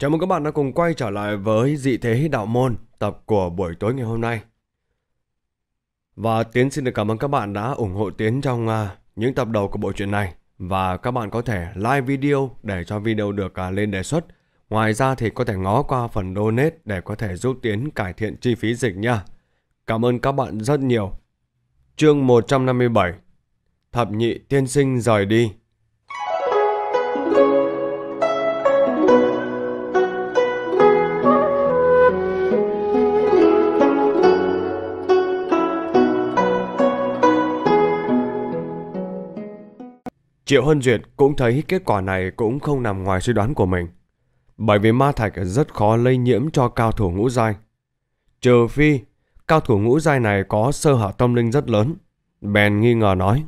Chào mừng các bạn đã cùng quay trở lại với Dị Thế Đạo Môn tập của buổi tối ngày hôm nay. Và Tiến xin được cảm ơn các bạn đã ủng hộ Tiến trong à, những tập đầu của bộ truyện này. Và các bạn có thể like video để cho video được à, lên đề xuất. Ngoài ra thì có thể ngó qua phần donate để có thể giúp Tiến cải thiện chi phí dịch nha. Cảm ơn các bạn rất nhiều. Chương 157 Thập nhị tiên sinh rời đi Triệu Hân Duyệt cũng thấy kết quả này cũng không nằm ngoài suy đoán của mình. Bởi vì ma thạch rất khó lây nhiễm cho cao thủ ngũ giai. Trừ phi, cao thủ ngũ giai này có sơ hở tâm linh rất lớn. Bèn nghi ngờ nói.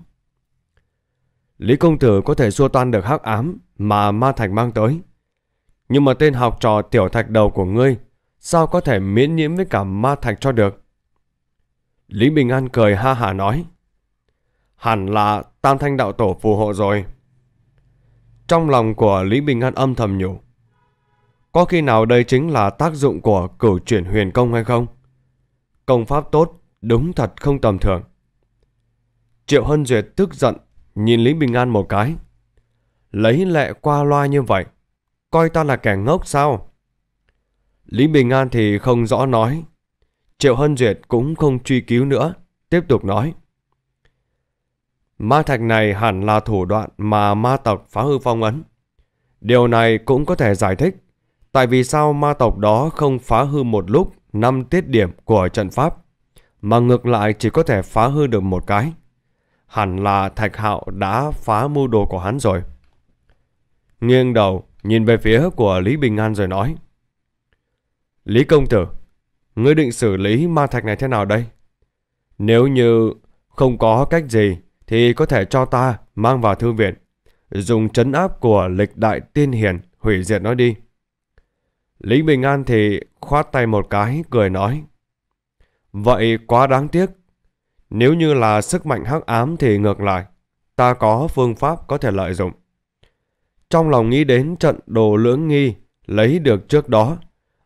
Lý công tử có thể xua tan được hắc ám mà ma thạch mang tới. Nhưng mà tên học trò tiểu thạch đầu của ngươi sao có thể miễn nhiễm với cả ma thạch cho được? Lý Bình An cười ha hả nói. Hẳn là tam thanh đạo tổ phù hộ rồi. Trong lòng của Lý Bình An âm thầm nhủ. Có khi nào đây chính là tác dụng của cửu chuyển huyền công hay không? Công pháp tốt, đúng thật không tầm thường. Triệu Hân Duyệt tức giận, nhìn Lý Bình An một cái. Lấy lệ qua loa như vậy, coi ta là kẻ ngốc sao? Lý Bình An thì không rõ nói. Triệu Hân Duyệt cũng không truy cứu nữa, tiếp tục nói. Ma thạch này hẳn là thủ đoạn mà ma tộc phá hư phong ấn. Điều này cũng có thể giải thích tại vì sao ma tộc đó không phá hư một lúc năm tiết điểm của trận pháp, mà ngược lại chỉ có thể phá hư được một cái. Hẳn là Thạch Hạo đã phá mưu đồ của hắn rồi. Nghiêng đầu, nhìn về phía của Lý Bình An rồi nói. Lý Công Tử, ngươi định xử lý ma thạch này thế nào đây? Nếu như không có cách gì thì có thể cho ta mang vào thư viện, dùng trấn áp của lịch đại tiên hiền hủy diệt nó đi. Lý Bình An thì khoát tay một cái, cười nói. Vậy quá đáng tiếc. Nếu như là sức mạnh hắc ám thì ngược lại, ta có phương pháp có thể lợi dụng. Trong lòng nghĩ đến trận đồ lưỡng nghi lấy được trước đó,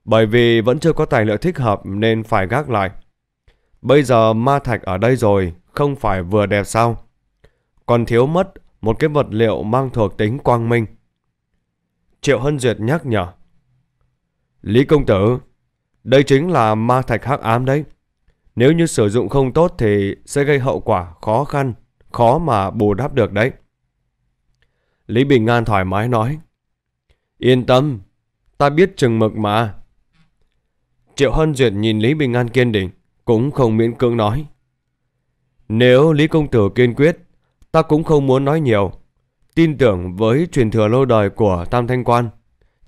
bởi vì vẫn chưa có tài liệu thích hợp nên phải gác lại. Bây giờ ma thạch ở đây rồi, không phải vừa đẹp sao? còn thiếu mất một cái vật liệu mang thuộc tính quang minh. Triệu Hân Duyệt nhắc nhở. Lý công tử, đây chính là ma thạch hắc ám đấy. Nếu như sử dụng không tốt thì sẽ gây hậu quả khó khăn, khó mà bù đắp được đấy. Lý Bình An thoải mái nói. Yên tâm, ta biết chừng mực mà. Triệu Hân Duyệt nhìn Lý Bình An kiên định, cũng không miễn cưỡng nói. Nếu Lý Công Tử kiên quyết, Ta cũng không muốn nói nhiều. Tin tưởng với truyền thừa lâu đời của Tam Thanh Quan,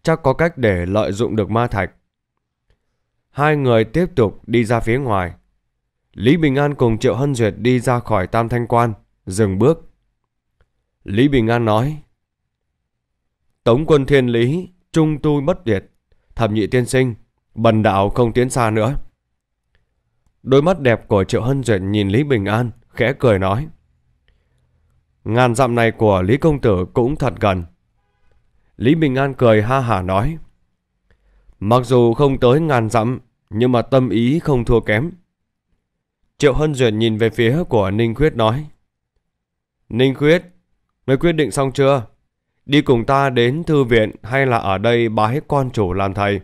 chắc có cách để lợi dụng được ma thạch. Hai người tiếp tục đi ra phía ngoài. Lý Bình An cùng Triệu Hân Duyệt đi ra khỏi Tam Thanh Quan, dừng bước. Lý Bình An nói, Tống quân thiên lý, trung tu bất việt, thẩm nhị tiên sinh, bần đạo không tiến xa nữa. Đôi mắt đẹp của Triệu Hân Duyệt nhìn Lý Bình An, khẽ cười nói. Ngàn dặm này của Lý Công Tử cũng thật gần. Lý Bình An cười ha hả nói. Mặc dù không tới ngàn dặm, nhưng mà tâm ý không thua kém. Triệu Hân Duyệt nhìn về phía của Ninh Khuyết nói. Ninh Khuyết, người quyết định xong chưa? Đi cùng ta đến thư viện hay là ở đây bái con chủ làm thầy?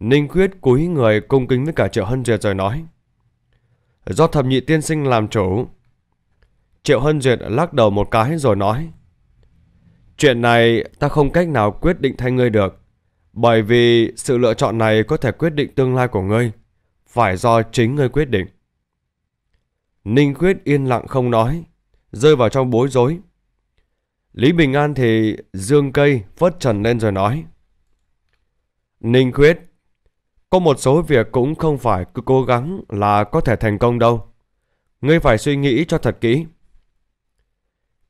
Ninh Khuyết cúi người cung kính với cả Triệu Hân Duyệt rồi nói. Do thập nhị tiên sinh làm chủ, Triệu Hân Duyệt lắc đầu một cái rồi nói. Chuyện này ta không cách nào quyết định thay ngươi được. Bởi vì sự lựa chọn này có thể quyết định tương lai của ngươi. Phải do chính ngươi quyết định. Ninh Quyết yên lặng không nói. Rơi vào trong bối rối. Lý Bình An thì dương cây phớt trần lên rồi nói. Ninh Quyết, có một số việc cũng không phải cứ cố gắng là có thể thành công đâu. Ngươi phải suy nghĩ cho thật kỹ.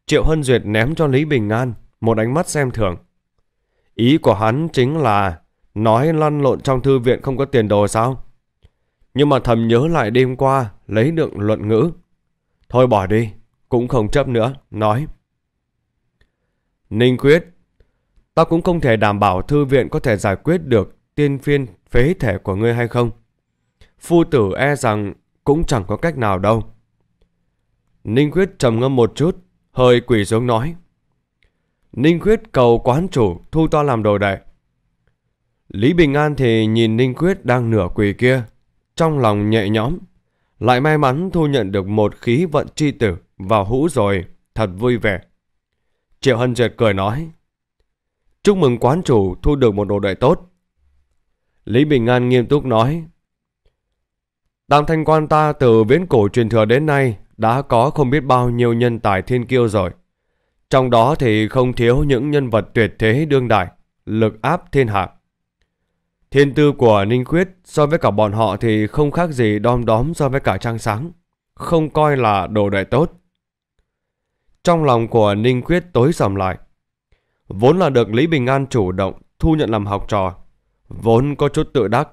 Triệu Hân Duyệt ném cho Lý Bình An một ánh mắt xem thường. Ý của hắn chính là nói lăn lộn trong thư viện không có tiền đồ sao? Nhưng mà thầm nhớ lại đêm qua lấy được luận ngữ. Thôi bỏ đi, cũng không chấp nữa, nói. Ninh Quyết, ta cũng không thể đảm bảo thư viện có thể giải quyết được tiên phiên phế thể của ngươi hay không. Phu tử e rằng cũng chẳng có cách nào đâu. Ninh Quyết trầm ngâm một chút, hơi quỳ xuống nói. Ninh Quyết cầu quán chủ thu ta làm đồ đệ. Lý Bình An thì nhìn Ninh Quyết đang nửa quỳ kia, trong lòng nhẹ nhõm. Lại may mắn thu nhận được một khí vận tri tử vào hũ rồi, thật vui vẻ. Triệu Hân Duyệt cười nói. Chúc mừng quán chủ thu được một đồ đệ tốt. Lý Bình An nghiêm túc nói. Tam thanh quan ta từ viễn cổ truyền thừa đến nay đã có không biết bao nhiêu nhân tài thiên kiêu rồi. Trong đó thì không thiếu những nhân vật tuyệt thế đương đại, lực áp thiên hạ. Thiên tư của Ninh Khuyết so với cả bọn họ thì không khác gì đom đóm so với cả Trang Sáng, không coi là đồ đại tốt. Trong lòng của Ninh Khuyết tối sầm lại. Vốn là được Lý Bình An chủ động thu nhận làm học trò, vốn có chút tự đắc.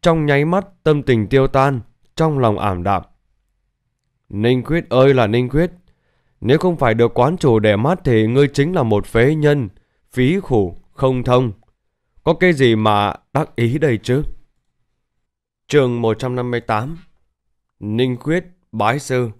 Trong nháy mắt tâm tình tiêu tan, trong lòng ảm đạm. Ninh Quyết ơi là Ninh Quyết, nếu không phải được quán chủ để mắt thì ngươi chính là một phế nhân, phí khủ, không thông. Có cái gì mà đắc ý đây chứ? Trường 158 Ninh Quyết, Bái Sư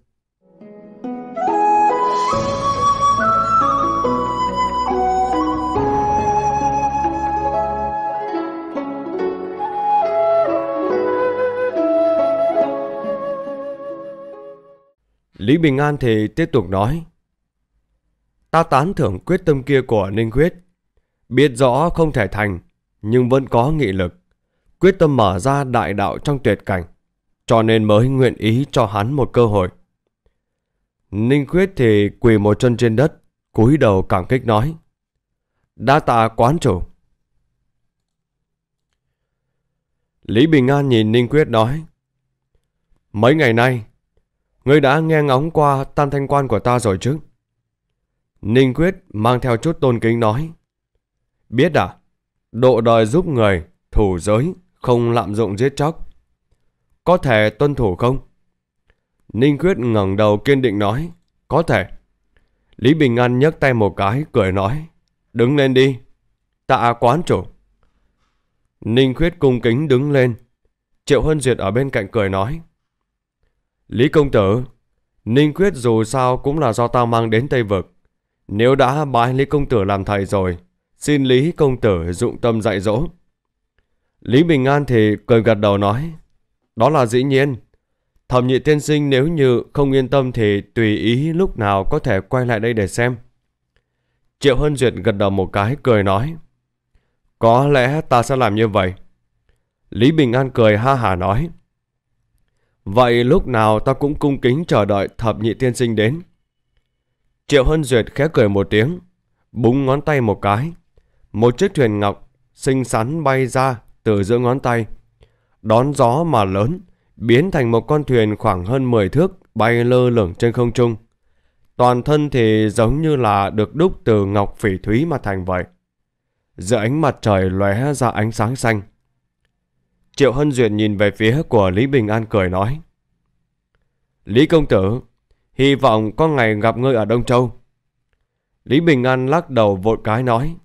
Lý Bình An thì tiếp tục nói. Ta tán thưởng quyết tâm kia của Ninh Quyết. Biết rõ không thể thành, nhưng vẫn có nghị lực. Quyết tâm mở ra đại đạo trong tuyệt cảnh, cho nên mới nguyện ý cho hắn một cơ hội. Ninh Quyết thì quỳ một chân trên đất, cúi đầu cảm kích nói. Đa tạ quán chủ. Lý Bình An nhìn Ninh Quyết nói. Mấy ngày nay, Ngươi đã nghe ngóng qua tam thanh quan của ta rồi chứ? Ninh Quyết mang theo chút tôn kính nói. Biết à? Độ đời giúp người, thủ giới, không lạm dụng giết chóc. Có thể tuân thủ không? Ninh Quyết ngẩng đầu kiên định nói. Có thể. Lý Bình An nhấc tay một cái, cười nói. Đứng lên đi. Tạ quán chủ. Ninh Quyết cung kính đứng lên. Triệu Hân Duyệt ở bên cạnh cười nói. Lý công tử, Ninh Quyết dù sao cũng là do ta mang đến Tây Vực. Nếu đã bái Lý công tử làm thầy rồi, xin Lý công tử dụng tâm dạy dỗ. Lý Bình An thì cười gật đầu nói, đó là dĩ nhiên. Thẩm nhị tiên sinh nếu như không yên tâm thì tùy ý lúc nào có thể quay lại đây để xem. Triệu Hân Duyệt gật đầu một cái cười nói, có lẽ ta sẽ làm như vậy. Lý Bình An cười ha hà nói, Vậy lúc nào ta cũng cung kính chờ đợi thập nhị tiên sinh đến. Triệu Hân Duyệt khẽ cười một tiếng, búng ngón tay một cái. Một chiếc thuyền ngọc xinh xắn bay ra từ giữa ngón tay. Đón gió mà lớn, biến thành một con thuyền khoảng hơn 10 thước bay lơ lửng trên không trung. Toàn thân thì giống như là được đúc từ ngọc phỉ thúy mà thành vậy. Giữa ánh mặt trời lóe ra ánh sáng xanh. Triệu Hân Duyệt nhìn về phía của Lý Bình An cười nói. Lý công tử, hy vọng có ngày gặp ngươi ở Đông Châu. Lý Bình An lắc đầu vội cái nói.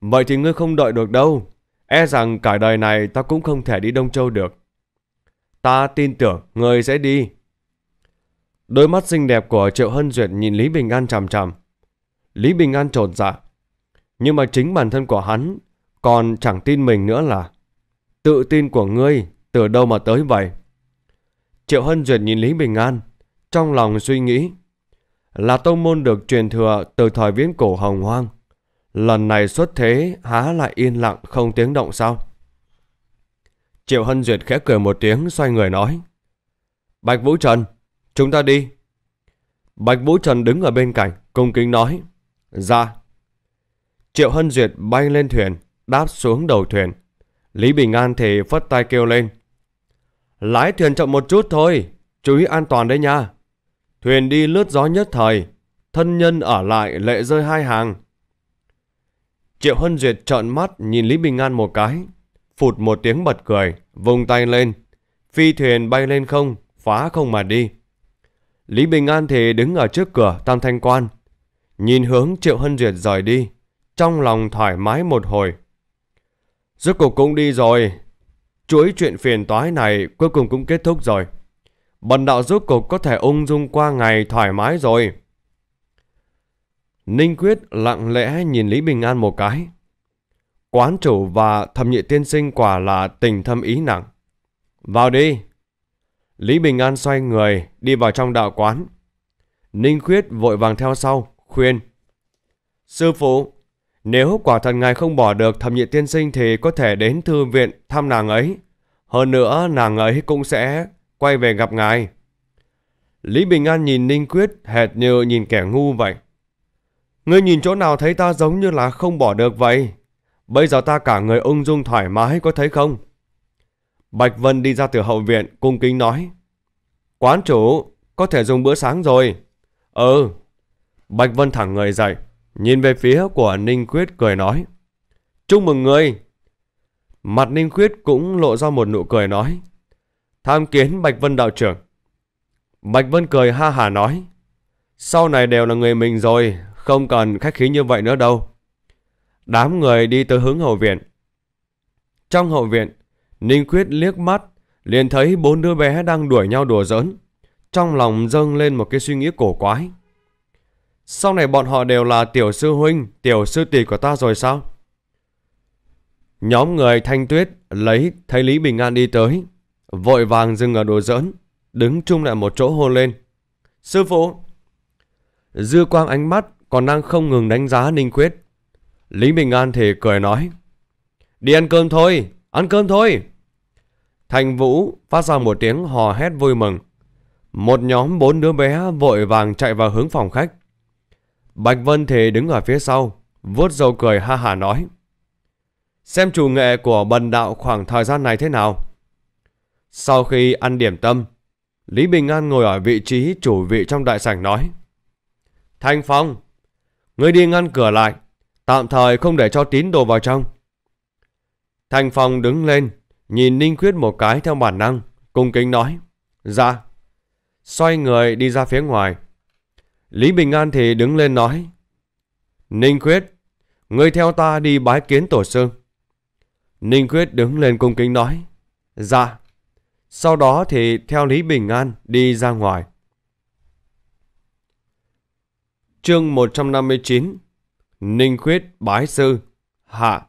Vậy thì ngươi không đợi được đâu. E rằng cả đời này ta cũng không thể đi Đông Châu được. Ta tin tưởng ngươi sẽ đi. Đôi mắt xinh đẹp của Triệu Hân Duyệt nhìn Lý Bình An chằm chằm. Lý Bình An trột dạ. Nhưng mà chính bản thân của hắn còn chẳng tin mình nữa là Tự tin của ngươi từ đâu mà tới vậy? Triệu Hân Duyệt nhìn Lý Bình An, trong lòng suy nghĩ. Là tông môn được truyền thừa từ thời viễn cổ hồng hoang. Lần này xuất thế há lại yên lặng không tiếng động sao? Triệu Hân Duyệt khẽ cười một tiếng xoay người nói. Bạch Vũ Trần, chúng ta đi. Bạch Vũ Trần đứng ở bên cạnh, cung kính nói. Ra. Dạ. Triệu Hân Duyệt bay lên thuyền, đáp xuống đầu thuyền. Lý Bình An thì phất tay kêu lên. Lái thuyền chậm một chút thôi, chú ý an toàn đấy nha. Thuyền đi lướt gió nhất thời, thân nhân ở lại lệ rơi hai hàng. Triệu Hân Duyệt trợn mắt nhìn Lý Bình An một cái, phụt một tiếng bật cười, vùng tay lên. Phi thuyền bay lên không, phá không mà đi. Lý Bình An thì đứng ở trước cửa Tam Thanh Quan, nhìn hướng Triệu Hân Duyệt rời đi, trong lòng thoải mái một hồi. Rốt cuộc cũng đi rồi. Chuỗi chuyện phiền toái này cuối cùng cũng kết thúc rồi. Bần đạo rốt cuộc có thể ung dung qua ngày thoải mái rồi. Ninh Quyết lặng lẽ nhìn Lý Bình An một cái. Quán chủ và thẩm nhị tiên sinh quả là tình thâm ý nặng. Vào đi. Lý Bình An xoay người, đi vào trong đạo quán. Ninh Quyết vội vàng theo sau, khuyên. Sư phụ, nếu quả thật ngài không bỏ được thẩm nhị tiên sinh thì có thể đến thư viện thăm nàng ấy. Hơn nữa nàng ấy cũng sẽ quay về gặp ngài. Lý Bình An nhìn Ninh Quyết hệt như nhìn kẻ ngu vậy. Ngươi nhìn chỗ nào thấy ta giống như là không bỏ được vậy? Bây giờ ta cả người ung dung thoải mái có thấy không? Bạch Vân đi ra từ hậu viện cung kính nói. Quán chủ, có thể dùng bữa sáng rồi. Ừ. Bạch Vân thẳng người dậy. Nhìn về phía của Ninh Quyết cười nói. Chúc mừng ngươi! Mặt Ninh Quyết cũng lộ ra một nụ cười nói. Tham kiến Bạch Vân đạo trưởng. Bạch Vân cười ha hà nói. Sau này đều là người mình rồi, không cần khách khí như vậy nữa đâu. Đám người đi tới hướng hậu viện. Trong hậu viện, Ninh Quyết liếc mắt, liền thấy bốn đứa bé đang đuổi nhau đùa giỡn. Trong lòng dâng lên một cái suy nghĩ cổ quái. Sau này bọn họ đều là tiểu sư huynh, tiểu sư tỷ của ta rồi sao? Nhóm người thanh tuyết lấy thấy Lý Bình An đi tới. Vội vàng dừng ở đồ dỡn, đứng chung lại một chỗ hô lên. Sư phụ! Dư quang ánh mắt còn đang không ngừng đánh giá Ninh Quyết. Lý Bình An thì cười nói. Đi ăn cơm thôi, ăn cơm thôi. Thành Vũ phát ra một tiếng hò hét vui mừng. Một nhóm bốn đứa bé vội vàng chạy vào hướng phòng khách. Bạch Vân thì đứng ở phía sau, vuốt râu cười ha hả nói. Xem chủ nghệ của bần đạo khoảng thời gian này thế nào? Sau khi ăn điểm tâm, Lý Bình An ngồi ở vị trí chủ vị trong đại sảnh nói. Thanh Phong, ngươi đi ngăn cửa lại, tạm thời không để cho tín đồ vào trong. Thanh Phong đứng lên, nhìn Ninh Khuyết một cái theo bản năng, cung kính nói. Dạ. Xoay người đi ra phía ngoài. Lý Bình An thì đứng lên nói. Ninh Khuyết, ngươi theo ta đi bái kiến tổ sư. Ninh Khuyết đứng lên cung kính nói. Dạ. Sau đó thì theo Lý Bình An đi ra ngoài. Chương 159 Ninh Khuyết Bái Sư Hạ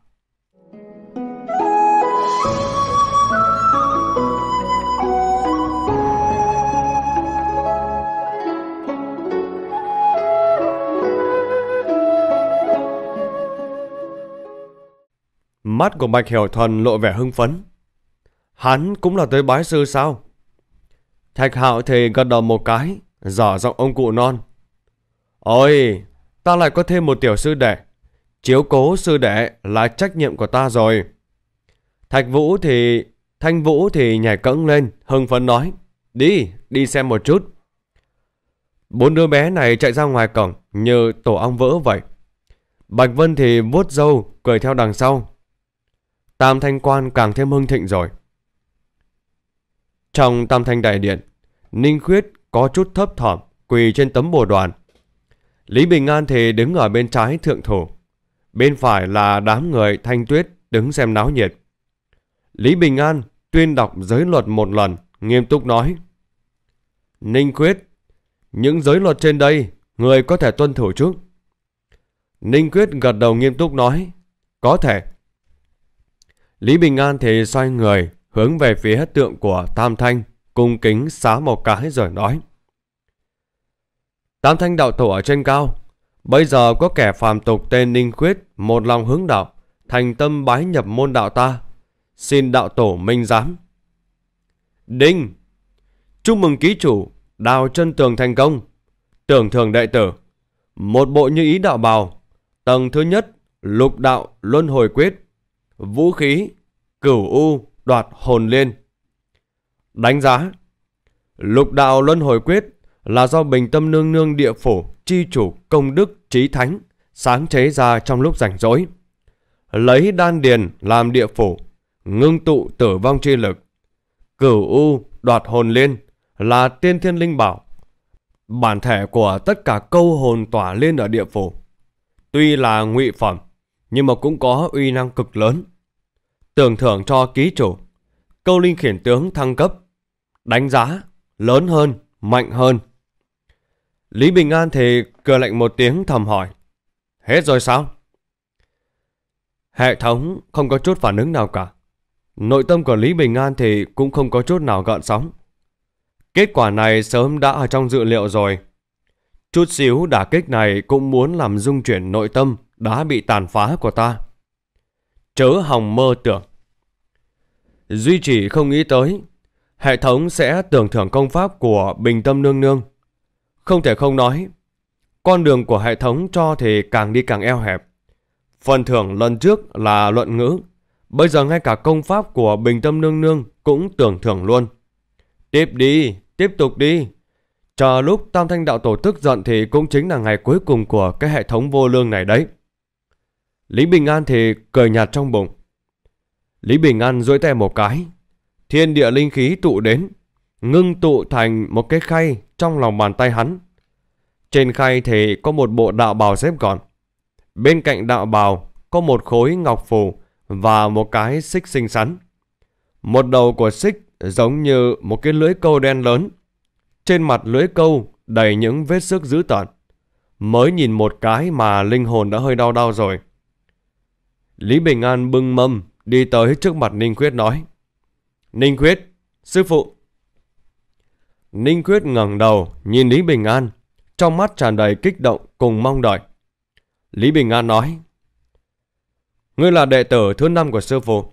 Mắt của Bạch Hiểu Thuần lộ vẻ hưng phấn. Hắn cũng là tới bái sư sao? Thạch Hạo thì gật đầu một cái, dở giọng ông cụ non. Ôi, ta lại có thêm một tiểu sư đệ. Chiếu cố sư đệ là trách nhiệm của ta rồi. Thạch Vũ thì... Thanh Vũ thì nhảy cẫng lên, hưng phấn nói. Đi, đi xem một chút. Bốn đứa bé này chạy ra ngoài cổng như tổ ong vỡ vậy. Bạch Vân thì vuốt râu, cười theo đằng sau, Tam Thanh Quan càng thêm hưng thịnh rồi. Trong Tam Thanh Đại Điện, Ninh Khuyết có chút thấp thỏm quỳ trên tấm bồ đoàn. Lý Bình An thì đứng ở bên trái thượng thủ. Bên phải là đám người thanh tuyết đứng xem náo nhiệt. Lý Bình An tuyên đọc giới luật một lần, nghiêm túc nói. Ninh Khuyết, những giới luật trên đây, người có thể tuân thủ trước. Ninh Khuyết gật đầu nghiêm túc nói, có thể. Lý Bình An thì xoay người, hướng về phía hết tượng của Tam Thanh, cung kính xá một cái rồi nói. Tam Thanh đạo tổ ở trên cao, bây giờ có kẻ phàm tục tên Ninh Khuyết, một lòng hướng đạo, thành tâm bái nhập môn đạo ta. Xin đạo tổ minh giám. Đinh! Chúc mừng ký chủ, đào chân tường thành công. Tưởng thường đệ tử, một bộ như ý đạo bào, tầng thứ nhất, lục đạo luân hồi quyết, vũ khí, cửu u, đoạt hồn liên. Đánh giá Lục đạo luân hồi quyết là do bình tâm nương nương địa phủ chi chủ công đức trí thánh sáng chế ra trong lúc rảnh rỗi. Lấy đan điền làm địa phủ, ngưng tụ tử vong chi lực. Cửu U đoạt hồn liên là tiên thiên linh bảo. Bản thể của tất cả câu hồn tỏa lên ở địa phủ. Tuy là ngụy phẩm, nhưng mà cũng có uy năng cực lớn. Tưởng thưởng cho ký chủ, câu linh khiển tướng thăng cấp, đánh giá, lớn hơn, mạnh hơn. Lý Bình An thì cười lạnh một tiếng thầm hỏi, hết rồi sao? Hệ thống không có chút phản ứng nào cả. Nội tâm của Lý Bình An thì cũng không có chút nào gợn sóng. Kết quả này sớm đã ở trong dự liệu rồi. Chút xíu đả kích này cũng muốn làm dung chuyển nội tâm đã bị tàn phá của ta. Chớ hòng mơ tưởng. Duy chỉ không nghĩ tới, hệ thống sẽ tưởng thưởng công pháp của Bình Tâm Nương Nương. Không thể không nói, con đường của hệ thống cho thì càng đi càng eo hẹp. Phần thưởng lần trước là luận ngữ, bây giờ ngay cả công pháp của Bình Tâm Nương Nương cũng tưởng thưởng luôn. Tiếp đi, tiếp tục đi. Chờ lúc Tam Thanh Đạo Tổ tức giận thì cũng chính là ngày cuối cùng của cái hệ thống vô lương này đấy. Lý Bình An thì cười nhạt trong bụng. Lý Bình An duỗi tay một cái. Thiên địa linh khí tụ đến, ngưng tụ thành một cái khay trong lòng bàn tay hắn. Trên khay thì có một bộ đạo bào xếp gọn. Bên cạnh đạo bào có một khối ngọc phù và một cái xích xinh xắn. Một đầu của xích giống như một cái lưỡi câu đen lớn. Trên mặt lưỡi câu đầy những vết sức dữ tợn. Mới nhìn một cái mà linh hồn đã hơi đau đau rồi. Lý Bình An bưng mâm, đi tới trước mặt Ninh Quyết nói. Ninh Quyết, sư phụ. Ninh Quyết ngẩng đầu, nhìn Lý Bình An, trong mắt tràn đầy kích động cùng mong đợi. Lý Bình An nói. Ngươi là đệ tử thứ năm của sư phụ.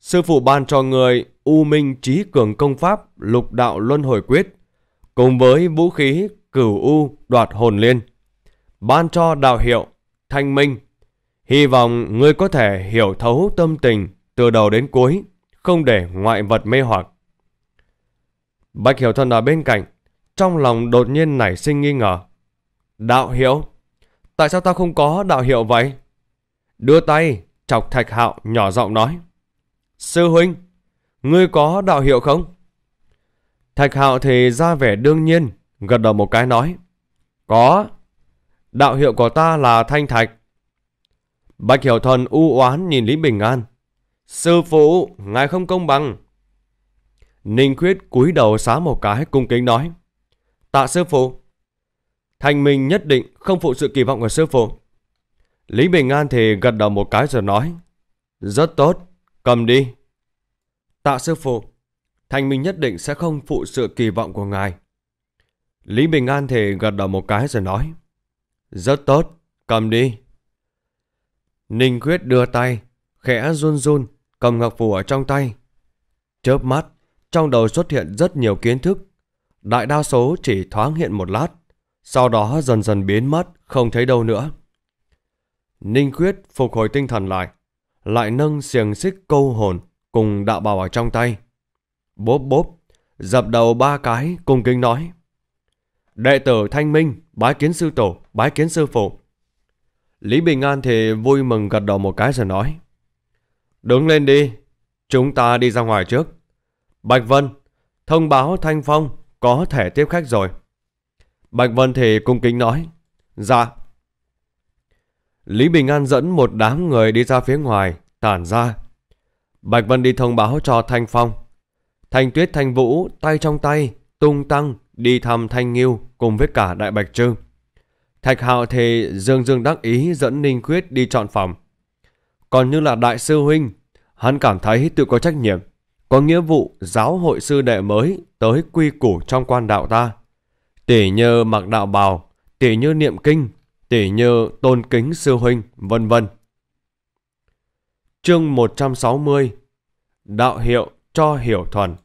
Sư phụ ban cho ngươi U Minh Trí Cường Công Pháp Lục Đạo Luân Hồi Quyết cùng với vũ khí Cửu U Đoạt Hồn Liên. Ban cho đạo hiệu Thanh Minh Hy vọng ngươi có thể hiểu thấu tâm tình từ đầu đến cuối, không để ngoại vật mê hoặc. Bạch Hiểu Thân ở bên cạnh, trong lòng đột nhiên nảy sinh nghi ngờ. Đạo hiệu? Tại sao ta không có đạo hiệu vậy? Đưa tay, chọc thạch hạo nhỏ giọng nói. Sư huynh, ngươi có đạo hiệu không? Thạch hạo thì ra vẻ đương nhiên, gật đầu một cái nói. Có. Đạo hiệu của ta là Thanh Thạch. Bạch Hiểu Thần u oán nhìn Lý Bình An. Sư phụ, ngài không công bằng. Ninh Khuyết cúi đầu xá một cái cung kính nói. Tạ sư phụ. Thành Minh nhất định không phụ sự kỳ vọng của sư phụ. Lý Bình An thì gật đầu một cái rồi nói. Rất tốt, cầm đi. Tạ sư phụ, Thành Minh nhất định sẽ không phụ sự kỳ vọng của ngài. Lý Bình An thì gật đầu một cái rồi nói. Rất tốt, cầm đi. Ninh Quyết đưa tay, khẽ run run, cầm ngọc phù ở trong tay. Chớp mắt, trong đầu xuất hiện rất nhiều kiến thức. Đại đa số chỉ thoáng hiện một lát, sau đó dần dần biến mất, không thấy đâu nữa. Ninh Quyết phục hồi tinh thần lại, lại nâng xiềng xích câu hồn cùng đạo bào ở trong tay. Bốp bốp, dập đầu ba cái cùng kinh nói. Đệ tử Thanh Minh, bái kiến sư tổ, bái kiến sư phụ. Lý Bình An thì vui mừng gật đầu một cái rồi nói. Đứng lên đi, chúng ta đi ra ngoài trước. Bạch Vân, thông báo Thanh Phong có thể tiếp khách rồi. Bạch Vân thì cung kính nói. Dạ. Lý Bình An dẫn một đám người đi ra phía ngoài, tản ra. Bạch Vân đi thông báo cho Thanh Phong. Thanh Tuyết Thanh Vũ tay trong tay, tung tăng đi thăm Thanh Nghiêu cùng với cả Đại Bạch Trương. Thạch Hạo thề dương dương đắc ý dẫn Ninh Quyết đi chọn phòng. Còn như là đại sư huynh, hắn cảm thấy tự có trách nhiệm, có nghĩa vụ giáo hội sư đệ mới tới quy củ trong quan đạo ta. Tỷ như mặc đạo bào, tỷ như niệm kinh, tỷ như tôn kính sư huynh, vân vân. Chương 160 Đạo hiệu cho hiểu thuần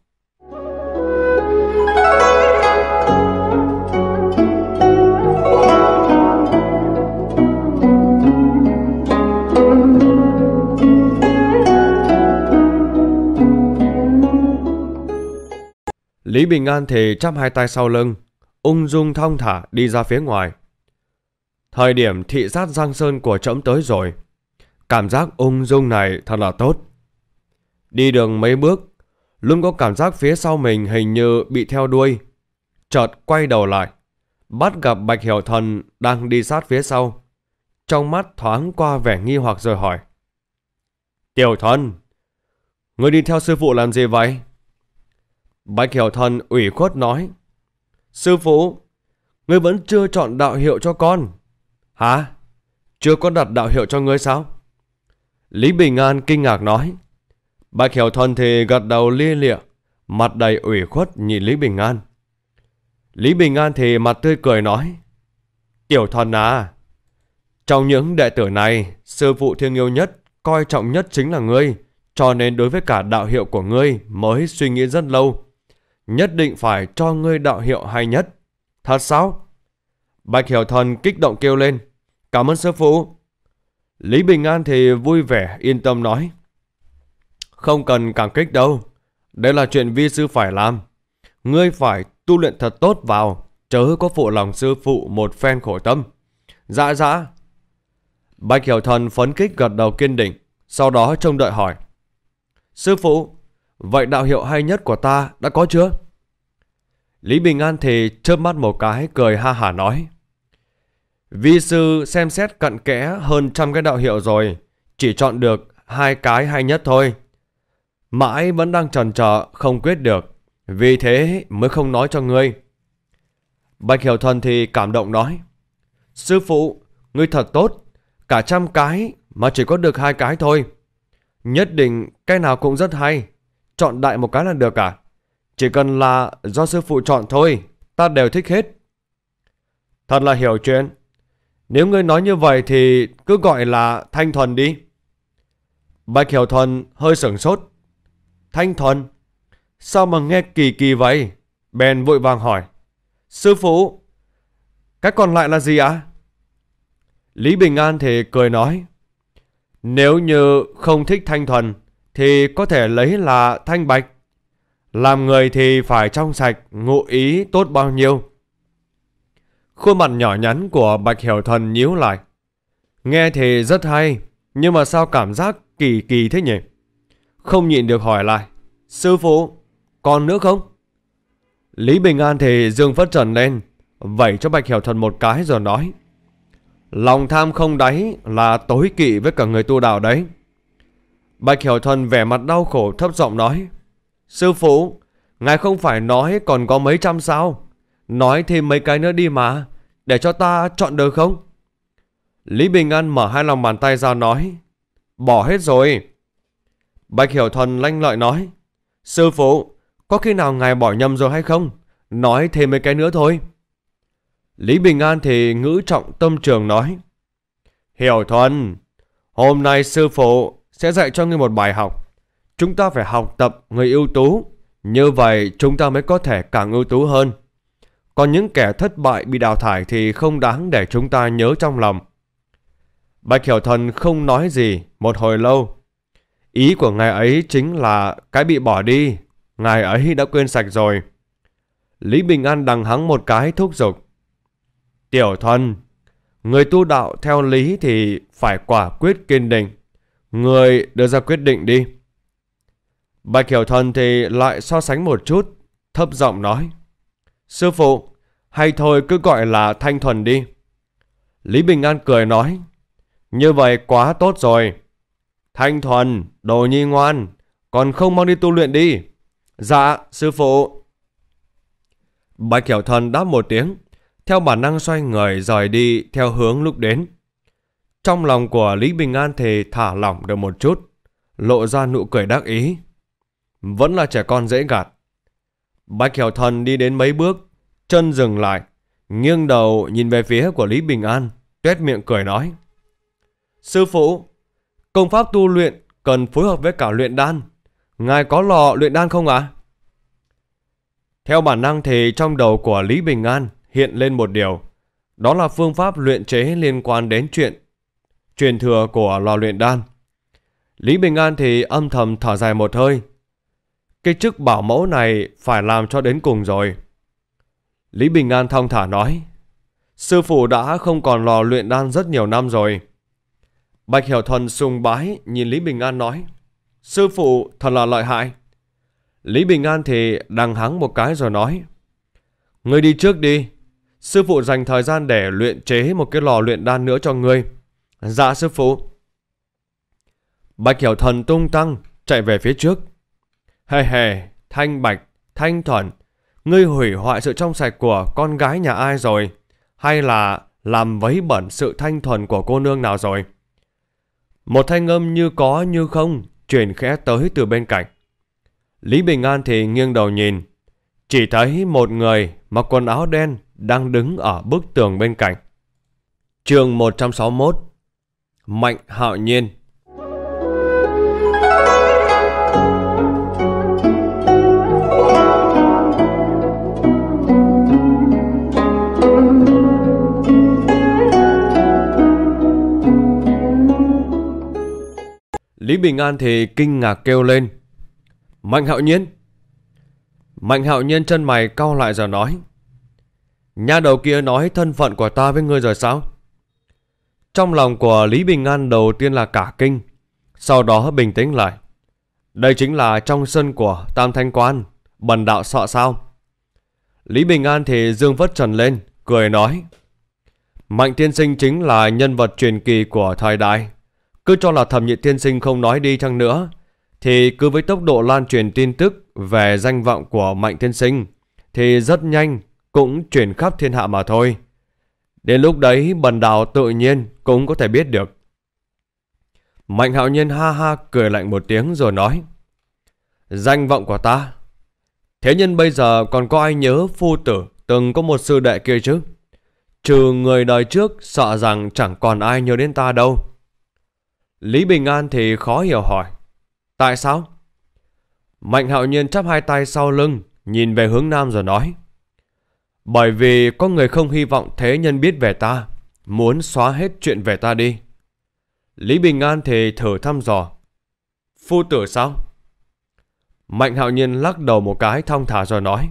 Lý Bình An thì chắp hai tay sau lưng, ung dung thong thả đi ra phía ngoài. Thời điểm thị sát Giang Sơn của trẫm tới rồi. Cảm giác ung dung này thật là tốt. Đi đường mấy bước, luôn có cảm giác phía sau mình hình như bị theo đuôi. Chợt quay đầu lại, bắt gặp Bạch Hiểu Thần đang đi sát phía sau. Trong mắt thoáng qua vẻ nghi hoặc rồi hỏi. Tiểu Thần, người đi theo sư phụ làm gì vậy? Bạch Hiểu Thần ủy khuất nói. Sư phụ, ngươi vẫn chưa chọn đạo hiệu cho con. Hả? Chưa có đặt đạo hiệu cho ngươi sao? Lý Bình An kinh ngạc nói. Bạch Hiểu Thần thì gật đầu lia lịa, mặt đầy ủy khuất nhìn Lý Bình An. Lý Bình An thì mặt tươi cười nói. Tiểu thần à, trong những đệ tử này, sư phụ thiêng yêu nhất, coi trọng nhất chính là ngươi, cho nên đối với cả đạo hiệu của ngươi mới suy nghĩ rất lâu nhất định phải cho ngươi đạo hiệu hay nhất. Thật sao? Bạch Hiểu Thần kích động kêu lên. Cảm ơn sư phụ. Lý Bình An thì vui vẻ, yên tâm nói. Không cần cảm kích đâu. Đây là chuyện vi sư phải làm. Ngươi phải tu luyện thật tốt vào, chớ có phụ lòng sư phụ một phen khổ tâm. Dạ dạ. Bạch Hiểu Thần phấn kích gật đầu kiên định, sau đó trông đợi hỏi. Sư phụ, vậy đạo hiệu hay nhất của ta đã có chưa? Lý Bình An thì chớp mắt một cái cười ha hả nói. Vi sư xem xét cận kẽ hơn trăm cái đạo hiệu rồi, chỉ chọn được hai cái hay nhất thôi. Mãi vẫn đang trần trọ, không quyết được, vì thế mới không nói cho ngươi. Bạch Hiểu Thuần thì cảm động nói. Sư phụ, ngươi thật tốt, cả trăm cái mà chỉ có được hai cái thôi. Nhất định cái nào cũng rất hay, chọn đại một cái là được cả. À? Chỉ cần là do sư phụ chọn thôi, ta đều thích hết. Thật là hiểu chuyện. Nếu ngươi nói như vậy thì cứ gọi là Thanh Thuần đi. Bạch Hiểu Thuần hơi sửng sốt. Thanh Thuần? Sao mà nghe kỳ kỳ vậy? Bèn vội vàng hỏi. Sư phụ, cái còn lại là gì ạ? À? Lý Bình An thì cười nói. Nếu như không thích Thanh Thuần thì có thể lấy là Thanh Bạch. Làm người thì phải trong sạch, ngụ ý tốt bao nhiêu. Khuôn mặt nhỏ nhắn của Bạch Hiểu Thần nhíu lại. Nghe thì rất hay, nhưng mà sao cảm giác kỳ kỳ thế nhỉ? Không nhịn được hỏi lại. Sư phụ, còn nữa không? Lý Bình An thì dương phất trần lên, vẩy cho Bạch Hiểu Thần một cái rồi nói. Lòng tham không đáy là tối kỵ với cả người tu đạo đấy. Bạch Hiểu Thần vẻ mặt đau khổ thấp giọng nói. Sư phụ, ngài không phải nói còn có mấy trăm sao? Nói thêm mấy cái nữa đi mà, để cho ta chọn được không? Lý Bình An mở hai lòng bàn tay ra nói, bỏ hết rồi. Bạch Hiểu Thuần lanh lợi nói, sư phụ, có khi nào ngài bỏ nhầm rồi hay không? Nói thêm mấy cái nữa thôi. Lý Bình An thì ngữ trọng tâm trường nói, Hiểu Thuần, hôm nay sư phụ sẽ dạy cho ngươi một bài học. Chúng ta phải học tập người ưu tú, như vậy chúng ta mới có thể càng ưu tú hơn. Còn những kẻ thất bại bị đào thải thì không đáng để chúng ta nhớ trong lòng. Bạch Hiểu Thần không nói gì một hồi lâu. Ý của ngài ấy chính là cái bị bỏ đi, ngài ấy đã quên sạch rồi. Lý Bình An đằng hắng một cái thúc giục. Tiểu thần người tu đạo theo lý thì phải quả quyết kiên định. Người đưa ra quyết định đi. Bạch Hiểu Thần thì lại so sánh một chút, thấp giọng nói. Sư phụ, hay thôi cứ gọi là Thanh Thuần đi. Lý Bình An cười nói. Như vậy quá tốt rồi. Thanh Thuần, đồ nhi ngoan, còn không mong đi tu luyện đi. Dạ, sư phụ. Bạch Hiểu Thần đáp một tiếng, theo bản năng xoay người rời đi theo hướng lúc đến. Trong lòng của Lý Bình An thì thả lỏng được một chút, lộ ra nụ cười đắc ý. Vẫn là trẻ con dễ gạt. bạch Hiểu Thần đi đến mấy bước, chân dừng lại, nghiêng đầu nhìn về phía của Lý Bình An, tuét miệng cười nói. Sư phụ, công pháp tu luyện cần phối hợp với cả luyện đan. Ngài có lò luyện đan không ạ? À? Theo bản năng thì trong đầu của Lý Bình An hiện lên một điều. Đó là phương pháp luyện chế liên quan đến chuyện truyền thừa của lò luyện đan. Lý Bình An thì âm thầm thở dài một hơi, cái chức bảo mẫu này phải làm cho đến cùng rồi. Lý Bình An thong thả nói. Sư phụ đã không còn lò luyện đan rất nhiều năm rồi. Bạch Hiểu Thuần sùng bái nhìn Lý Bình An nói. Sư phụ thật là lợi hại. Lý Bình An thì đằng hắng một cái rồi nói. Ngươi đi trước đi. Sư phụ dành thời gian để luyện chế một cái lò luyện đan nữa cho ngươi. Dạ sư phụ. Bạch Hiểu Thần tung tăng chạy về phía trước. Hề hề, thanh bạch, thanh thuần, ngươi hủy hoại sự trong sạch của con gái nhà ai rồi? Hay là làm vấy bẩn sự thanh thuần của cô nương nào rồi? Một thanh âm như có như không truyền khẽ tới từ bên cạnh. Lý Bình An thì nghiêng đầu nhìn, chỉ thấy một người mặc quần áo đen đang đứng ở bức tường bên cạnh. Chương 161 Mạnh Hạo Nhiên Lý Bình An thì kinh ngạc kêu lên. Mạnh hạo nhiên! Mạnh hạo nhiên chân mày cau lại rồi nói. Nhà đầu kia nói thân phận của ta với ngươi rồi sao? Trong lòng của Lý Bình An đầu tiên là cả kinh, sau đó bình tĩnh lại. Đây chính là trong sân của Tam Thanh Quan, bần đạo sợ sao. Lý Bình An thì dương vất trần lên, cười nói. Mạnh tiên sinh chính là nhân vật truyền kỳ của thời đại. Cứ cho là thẩm nhị tiên sinh không nói đi chăng nữa, thì cứ với tốc độ lan truyền tin tức về danh vọng của Mạnh tiên sinh, thì rất nhanh cũng truyền khắp thiên hạ mà thôi. Đến lúc đấy bần đào tự nhiên cũng có thể biết được. Mạnh hạo nhiên ha ha cười lạnh một tiếng rồi nói. Danh vọng của ta. Thế nhân bây giờ còn có ai nhớ phu tử từng có một sư đệ kia chứ? Trừ người đời trước sợ rằng chẳng còn ai nhớ đến ta đâu. Lý Bình An thì khó hiểu hỏi. Tại sao? Mạnh hạo nhiên chắp hai tay sau lưng, nhìn về hướng nam rồi nói. Bởi vì có người không hy vọng thế nhân biết về ta, muốn xóa hết chuyện về ta đi. Lý Bình An thì thử thăm dò. Phu tử sao? Mạnh hạo nhiên lắc đầu một cái thong thả rồi nói.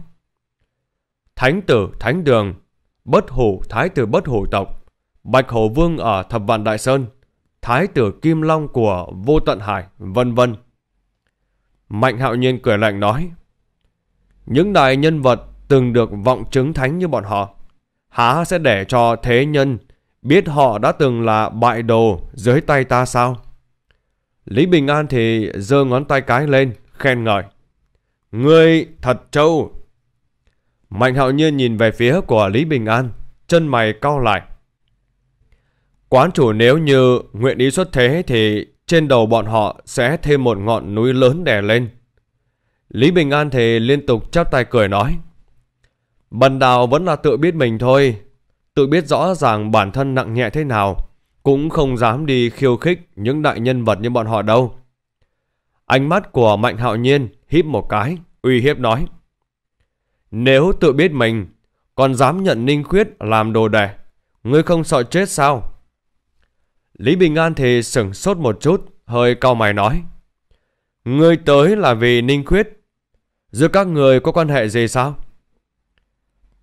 Thánh tử, thánh đường, bất hủ, thái tử bất hủ tộc, bạch hổ vương ở thập vạn đại sơn, thái tử Kim Long của Vô Tận Hải, vân vân. Mạnh hạo nhiên cười lạnh nói, những đại nhân vật từng được vọng chứng thánh như bọn họ, há sẽ để cho thế nhân biết họ đã từng là bại đồ dưới tay ta sao? Lý Bình An thì giơ ngón tay cái lên, khen ngợi. Ngươi thật trâu! Mạnh hạo nhiên nhìn về phía của Lý Bình An, chân mày cau lại. Quán chủ nếu như nguyện ý xuất thế thì trên đầu bọn họ sẽ thêm một ngọn núi lớn đè lên. Lý Bình An thì liên tục chắp tay cười nói. Bần đào vẫn là tự biết mình thôi, tự biết rõ ràng bản thân nặng nhẹ thế nào, cũng không dám đi khiêu khích những đại nhân vật như bọn họ đâu. Ánh mắt của Mạnh Hạo Nhiên híp một cái, uy hiếp nói. Nếu tự biết mình, còn dám nhận ninh khuyết làm đồ đẻ, ngươi không sợ chết sao? Lý Bình An thì sửng sốt một chút, hơi cau mày nói. Ngươi tới là vì Ninh Khuyết. Giữa các người có quan hệ gì sao?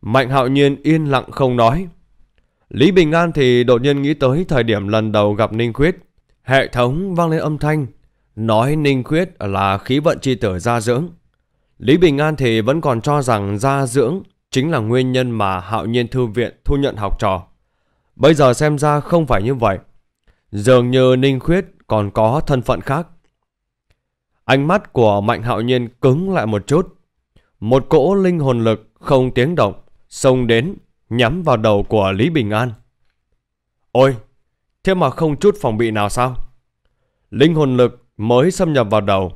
Mạnh hạo nhiên yên lặng không nói. Lý Bình An thì đột nhiên nghĩ tới thời điểm lần đầu gặp Ninh Khuyết. Hệ thống vang lên âm thanh, nói Ninh Khuyết là khí vận chi tử gia dưỡng. Lý Bình An thì vẫn còn cho rằng gia dưỡng chính là nguyên nhân mà hạo nhiên thư viện thu nhận học trò. Bây giờ xem ra không phải như vậy. Dường như Ninh Khuyết còn có thân phận khác. Ánh mắt của Mạnh Hạo Nhiên cứng lại một chút. Một cỗ linh hồn lực không tiếng động xông đến nhắm vào đầu của Lý Bình An. Ôi, thế mà không chút phòng bị nào sao? Linh hồn lực mới xâm nhập vào đầu.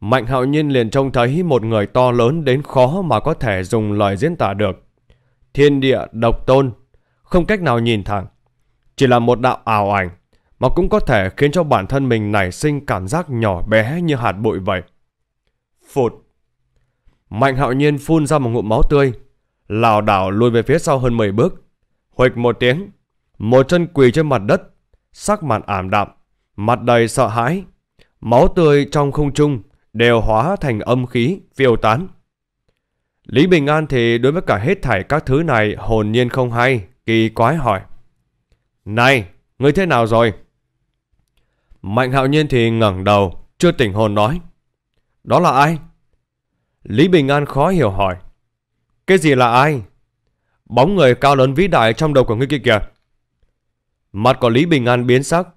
Mạnh Hạo Nhiên liền trông thấy một người to lớn đến khó mà có thể dùng lời diễn tả được. Thiên địa độc tôn, không cách nào nhìn thẳng. Chỉ là một đạo ảo ảnh mà cũng có thể khiến cho bản thân mình nảy sinh cảm giác nhỏ bé như hạt bụi vậy. Phụt! Mạnh hạo nhiên phun ra một ngụm máu tươi, lảo đảo lùi về phía sau hơn 10 bước. Huệch một tiếng, một chân quỳ trên mặt đất, sắc mặt ảm đạm, mặt đầy sợ hãi. Máu tươi trong không trung đều hóa thành âm khí phiêu tán. Lý Bình An thì đối với cả hết thảy các thứ này hồn nhiên không hay, kỳ quái hỏi. Này, ngươi thế nào rồi? Mạnh hạo nhiên thì ngẩng đầu, chưa tỉnh hồn nói. Đó là ai? Lý Bình An khó hiểu hỏi. Cái gì là ai? Bóng người cao lớn vĩ đại trong đầu của ngươi kia kìa. Mặt của Lý Bình An biến sắc.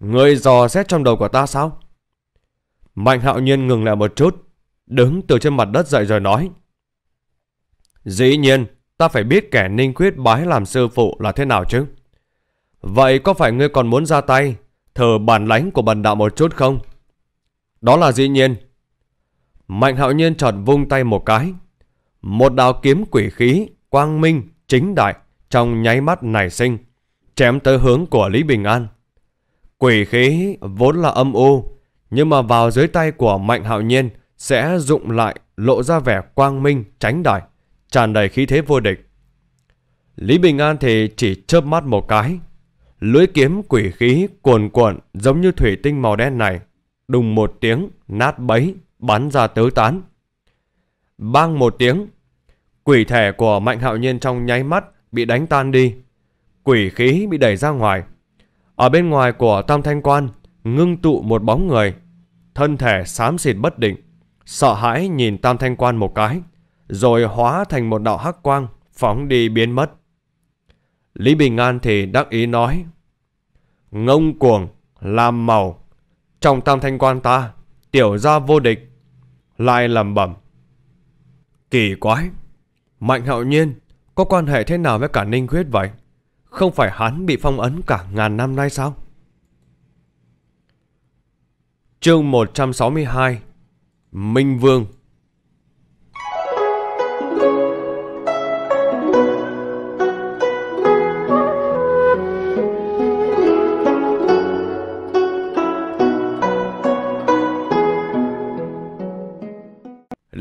Ngươi dò xét trong đầu của ta sao? Mạnh hạo nhiên ngừng lại một chút, đứng từ trên mặt đất dậy rồi nói. Dĩ nhiên, ta phải biết kẻ ninh quyết bái làm sư phụ là thế nào chứ. Vậy có phải ngươi còn muốn ra tay thờ bản lãnh của bản đạo một chút không? Đó là dĩ nhiên. Mạnh hạo nhiên chợt vung tay một cái. Một đạo kiếm quỷ khí, quang minh, chính đại, trong nháy mắt nảy sinh, chém tới hướng của Lý Bình An. Quỷ khí vốn là âm u, nhưng mà vào dưới tay của Mạnh Hạo Nhiên sẽ dụng lại lộ ra vẻ quang minh, tránh đại, tràn đầy khí thế vô địch. Lý Bình An thì chỉ chớp mắt một cái, Lưỡi kiếm quỷ khí cuồn cuộn giống như thủy tinh màu đen này, đùng một tiếng, nát bấy, bắn ra tứ tán. Bang một tiếng, quỷ thể của Mạnh Hạo Nhiên trong nháy mắt bị đánh tan đi. Quỷ khí bị đẩy ra ngoài. Ở bên ngoài của Tam Thanh Quan, ngưng tụ một bóng người. Thân thể xám xịt bất định, sợ hãi nhìn Tam Thanh Quan một cái, rồi hóa thành một đạo hắc quang, phóng đi biến mất. Lý Bình An thì đắc ý nói. Ngông cuồng, làm màu, trong tam thanh quan ta, tiểu gia vô địch. Lại lầm bẩm. Kỳ quái, Mạnh Hạo Nhiên có quan hệ thế nào với cả Ninh Khuyết vậy? Không phải hắn bị phong ấn cả ngàn năm nay sao? Chương 162 Minh Vương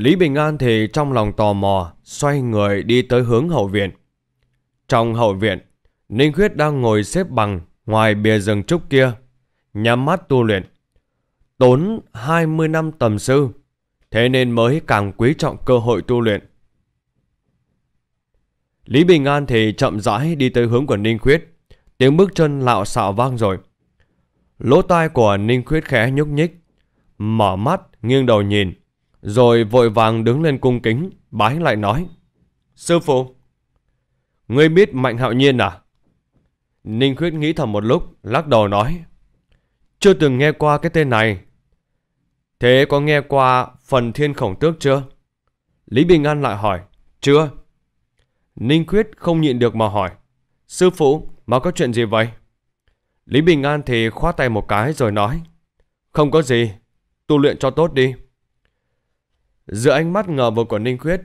Lý Bình An thì trong lòng tò mò, xoay người đi tới hướng hậu viện. Trong hậu viện, Ninh Khuyết đang ngồi xếp bằng ngoài bìa rừng trúc kia, nhắm mắt tu luyện. Tốn 20 năm tầm sư, thế nên mới càng quý trọng cơ hội tu luyện. Lý Bình An thì chậm rãi đi tới hướng của Ninh Khuyết, tiếng bước chân lạo xạo vang rồi. Lỗ tai của Ninh Khuyết khẽ nhúc nhích, mở mắt nghiêng đầu nhìn rồi vội vàng đứng lên cung kính, bái lại nói. Sư phụ, ngươi biết Mạnh Hạo Nhiên à? Ninh Khuyết nghĩ thầm một lúc, lắc đầu nói. Chưa từng nghe qua cái tên này. Thế có nghe qua phần thiên khổng tước chưa? Lý Bình An lại hỏi. Chưa. Ninh Khuyết không nhịn được mà hỏi. Sư phụ, mà có chuyện gì vậy? Lý Bình An thì khoát tay một cái rồi nói. Không có gì, tu luyện cho tốt đi. Giữa ánh mắt ngờ vực của Ninh Khuyết,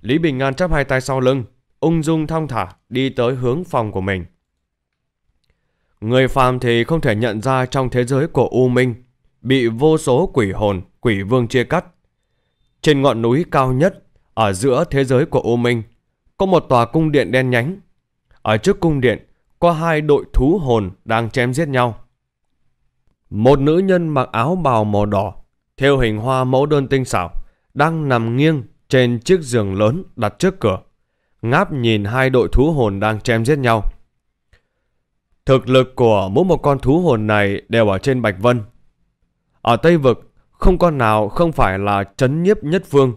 Lý Bình An chắp hai tay sau lưng, ung dung thong thả đi tới hướng phòng của mình. Người phàm thì không thể nhận ra trong thế giới của U Minh, bị vô số quỷ hồn, quỷ vương chia cắt. Trên ngọn núi cao nhất, ở giữa thế giới của U Minh, có một tòa cung điện đen nhánh. Ở trước cung điện, có hai đội thú hồn đang chém giết nhau. Một nữ nhân mặc áo bào màu đỏ, theo hình hoa mẫu đơn tinh xảo, đang nằm nghiêng trên chiếc giường lớn đặt trước cửa. Ngáp nhìn hai đội thú hồn đang chém giết nhau. Thực lực của mỗi một con thú hồn này đều ở trên Bạch Vân. Ở Tây Vực, không con nào không phải là chấn nhiếp nhất phương,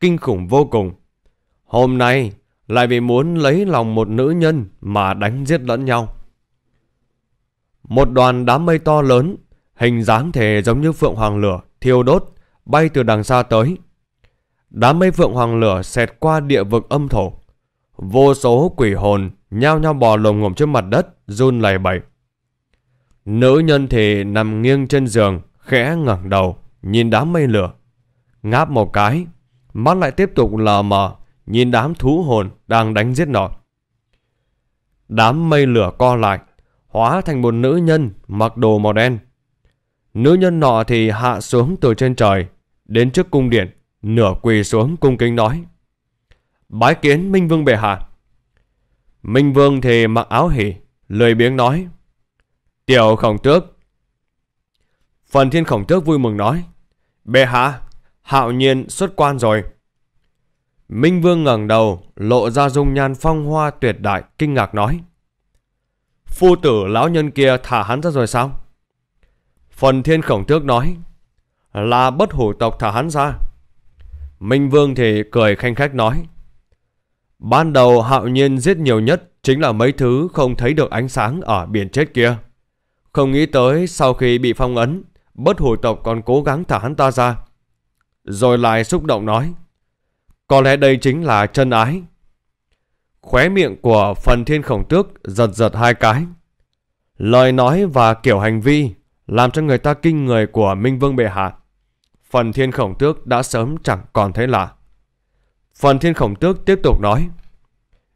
kinh khủng vô cùng. Hôm nay, lại vì muốn lấy lòng một nữ nhân mà đánh giết lẫn nhau. Một đoàn đám mây to lớn, hình dáng thể giống như phượng hoàng lửa, thiêu đốt, bay từ đằng xa tới, Đám mây phượng hoàng lửa xẹt qua địa vực âm thổ. Vô số quỷ hồn nhao nhao bò lồm ngồm trên mặt đất, run lầy bẩy. Nữ nhân thì nằm nghiêng trên giường, khẽ ngẩng đầu, nhìn đám mây lửa. Ngáp một cái, mắt lại tiếp tục lờ mờ, nhìn đám thú hồn đang đánh giết nọ. Đám mây lửa co lại, hóa thành một nữ nhân mặc đồ màu đen. Nữ nhân nọ thì hạ xuống từ trên trời, đến trước cung điện. Nửa quỳ xuống cung kính nói Bái kiến Minh Vương bệ hạ Minh Vương thì mặc áo hỉ Lười biếng nói Tiểu khổng tước Phần thiên khổng tước vui mừng nói Bệ hạ Hạo nhiên xuất quan rồi Minh Vương ngẩng đầu Lộ ra dung nhan phong hoa tuyệt đại Kinh ngạc nói Phu tử lão nhân kia thả hắn ra rồi sao Phần thiên khổng tước nói Là bất hủ tộc thả hắn ra Minh Vương thì cười khanh khách nói. Ban đầu hạo nhiên giết nhiều nhất chính là mấy thứ không thấy được ánh sáng ở biển chết kia. Không nghĩ tới sau khi bị phong ấn, bất hủ tộc còn cố gắng thả hắn ta ra. Rồi lại xúc động nói. Có lẽ đây chính là chân ái. Khóe miệng của phần thiên khổng tước giật giật hai cái. Lời nói và kiểu hành vi làm cho người ta kinh người của Minh Vương Bệ Hạ Phần thiên khổng tước đã sớm chẳng còn thấy lạ. Phần thiên khổng tước tiếp tục nói.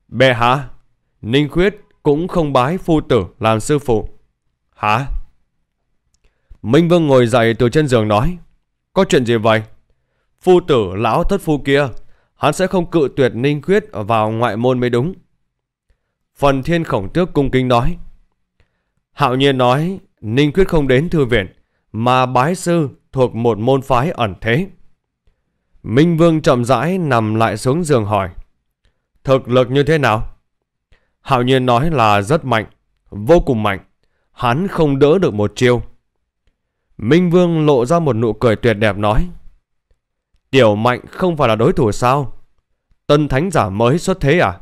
Bệ hạ, Ninh Khuyết cũng không bái phu tử làm sư phụ. Hả? Minh Vương ngồi dậy từ trên giường nói. Có chuyện gì vậy? Phu tử lão thất phu kia, hắn sẽ không cự tuyệt Ninh Khuyết vào ngoại môn mới đúng. Phần thiên khổng tước cung kính nói. Hạo nhiên nói, Ninh Khuyết không đến thư viện mà bái sư thuộc một môn phái ẩn thế. Minh Vương chậm rãi nằm lại xuống giường hỏi. Thực lực như thế nào? Hạo nhiên nói là rất mạnh, vô cùng mạnh. Hắn không đỡ được một chiêu. Minh Vương lộ ra một nụ cười tuyệt đẹp nói. Tiểu mạnh không phải là đối thủ sao? Tân thánh giả mới xuất thế à?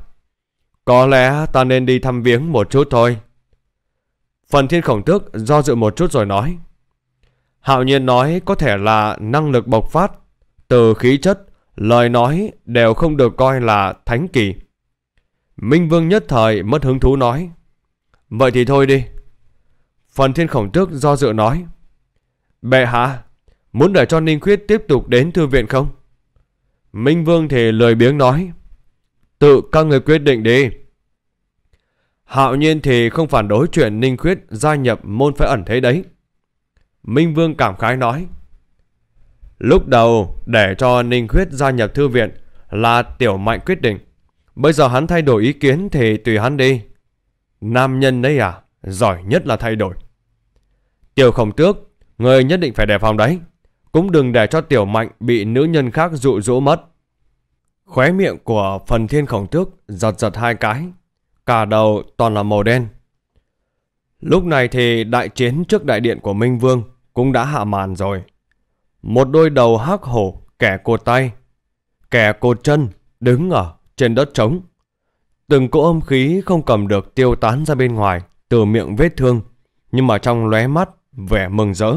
Có lẽ ta nên đi thăm viếng một chút thôi. Phần thiên khổng tước do dự một chút rồi nói. Hạo nhiên nói có thể là năng lực bộc phát, từ khí chất, lời nói đều không được coi là thánh kỳ. Minh Vương nhất thời mất hứng thú nói. Vậy thì thôi đi. Phần thiên khổng tước do dự nói. Bệ hạ, muốn để cho Ninh Khuyết tiếp tục đến thư viện không? Minh Vương thì lời biếng nói. Tự các người quyết định đi. Hạo nhiên thì không phản đối chuyện Ninh Khuyết gia nhập môn phái ẩn thế đấy. Minh Vương cảm khái nói. Lúc đầu để cho Ninh Khuyết gia nhập thư viện là Tiểu Mạnh quyết định. Bây giờ hắn thay đổi ý kiến thì tùy hắn đi. Nam nhân đấy à, giỏi nhất là thay đổi. Tiểu Khổng Tước, người nhất định phải đề phòng đấy. Cũng đừng để cho Tiểu Mạnh bị nữ nhân khác dụ dỗ mất. Khóe miệng của phần thiên khổng tước giật giật hai cái. Cả đầu toàn là màu đen. Lúc này thì đại chiến trước đại điện của Minh Vương cũng đã hạ màn rồi. Một đôi đầu hắc hổ kẻ cột tay, kẻ cột chân đứng ở trên đất trống. Từng cỗ âm khí không cầm được tiêu tán ra bên ngoài từ miệng vết thương, nhưng mà trong lóe mắt vẻ mừng rỡ.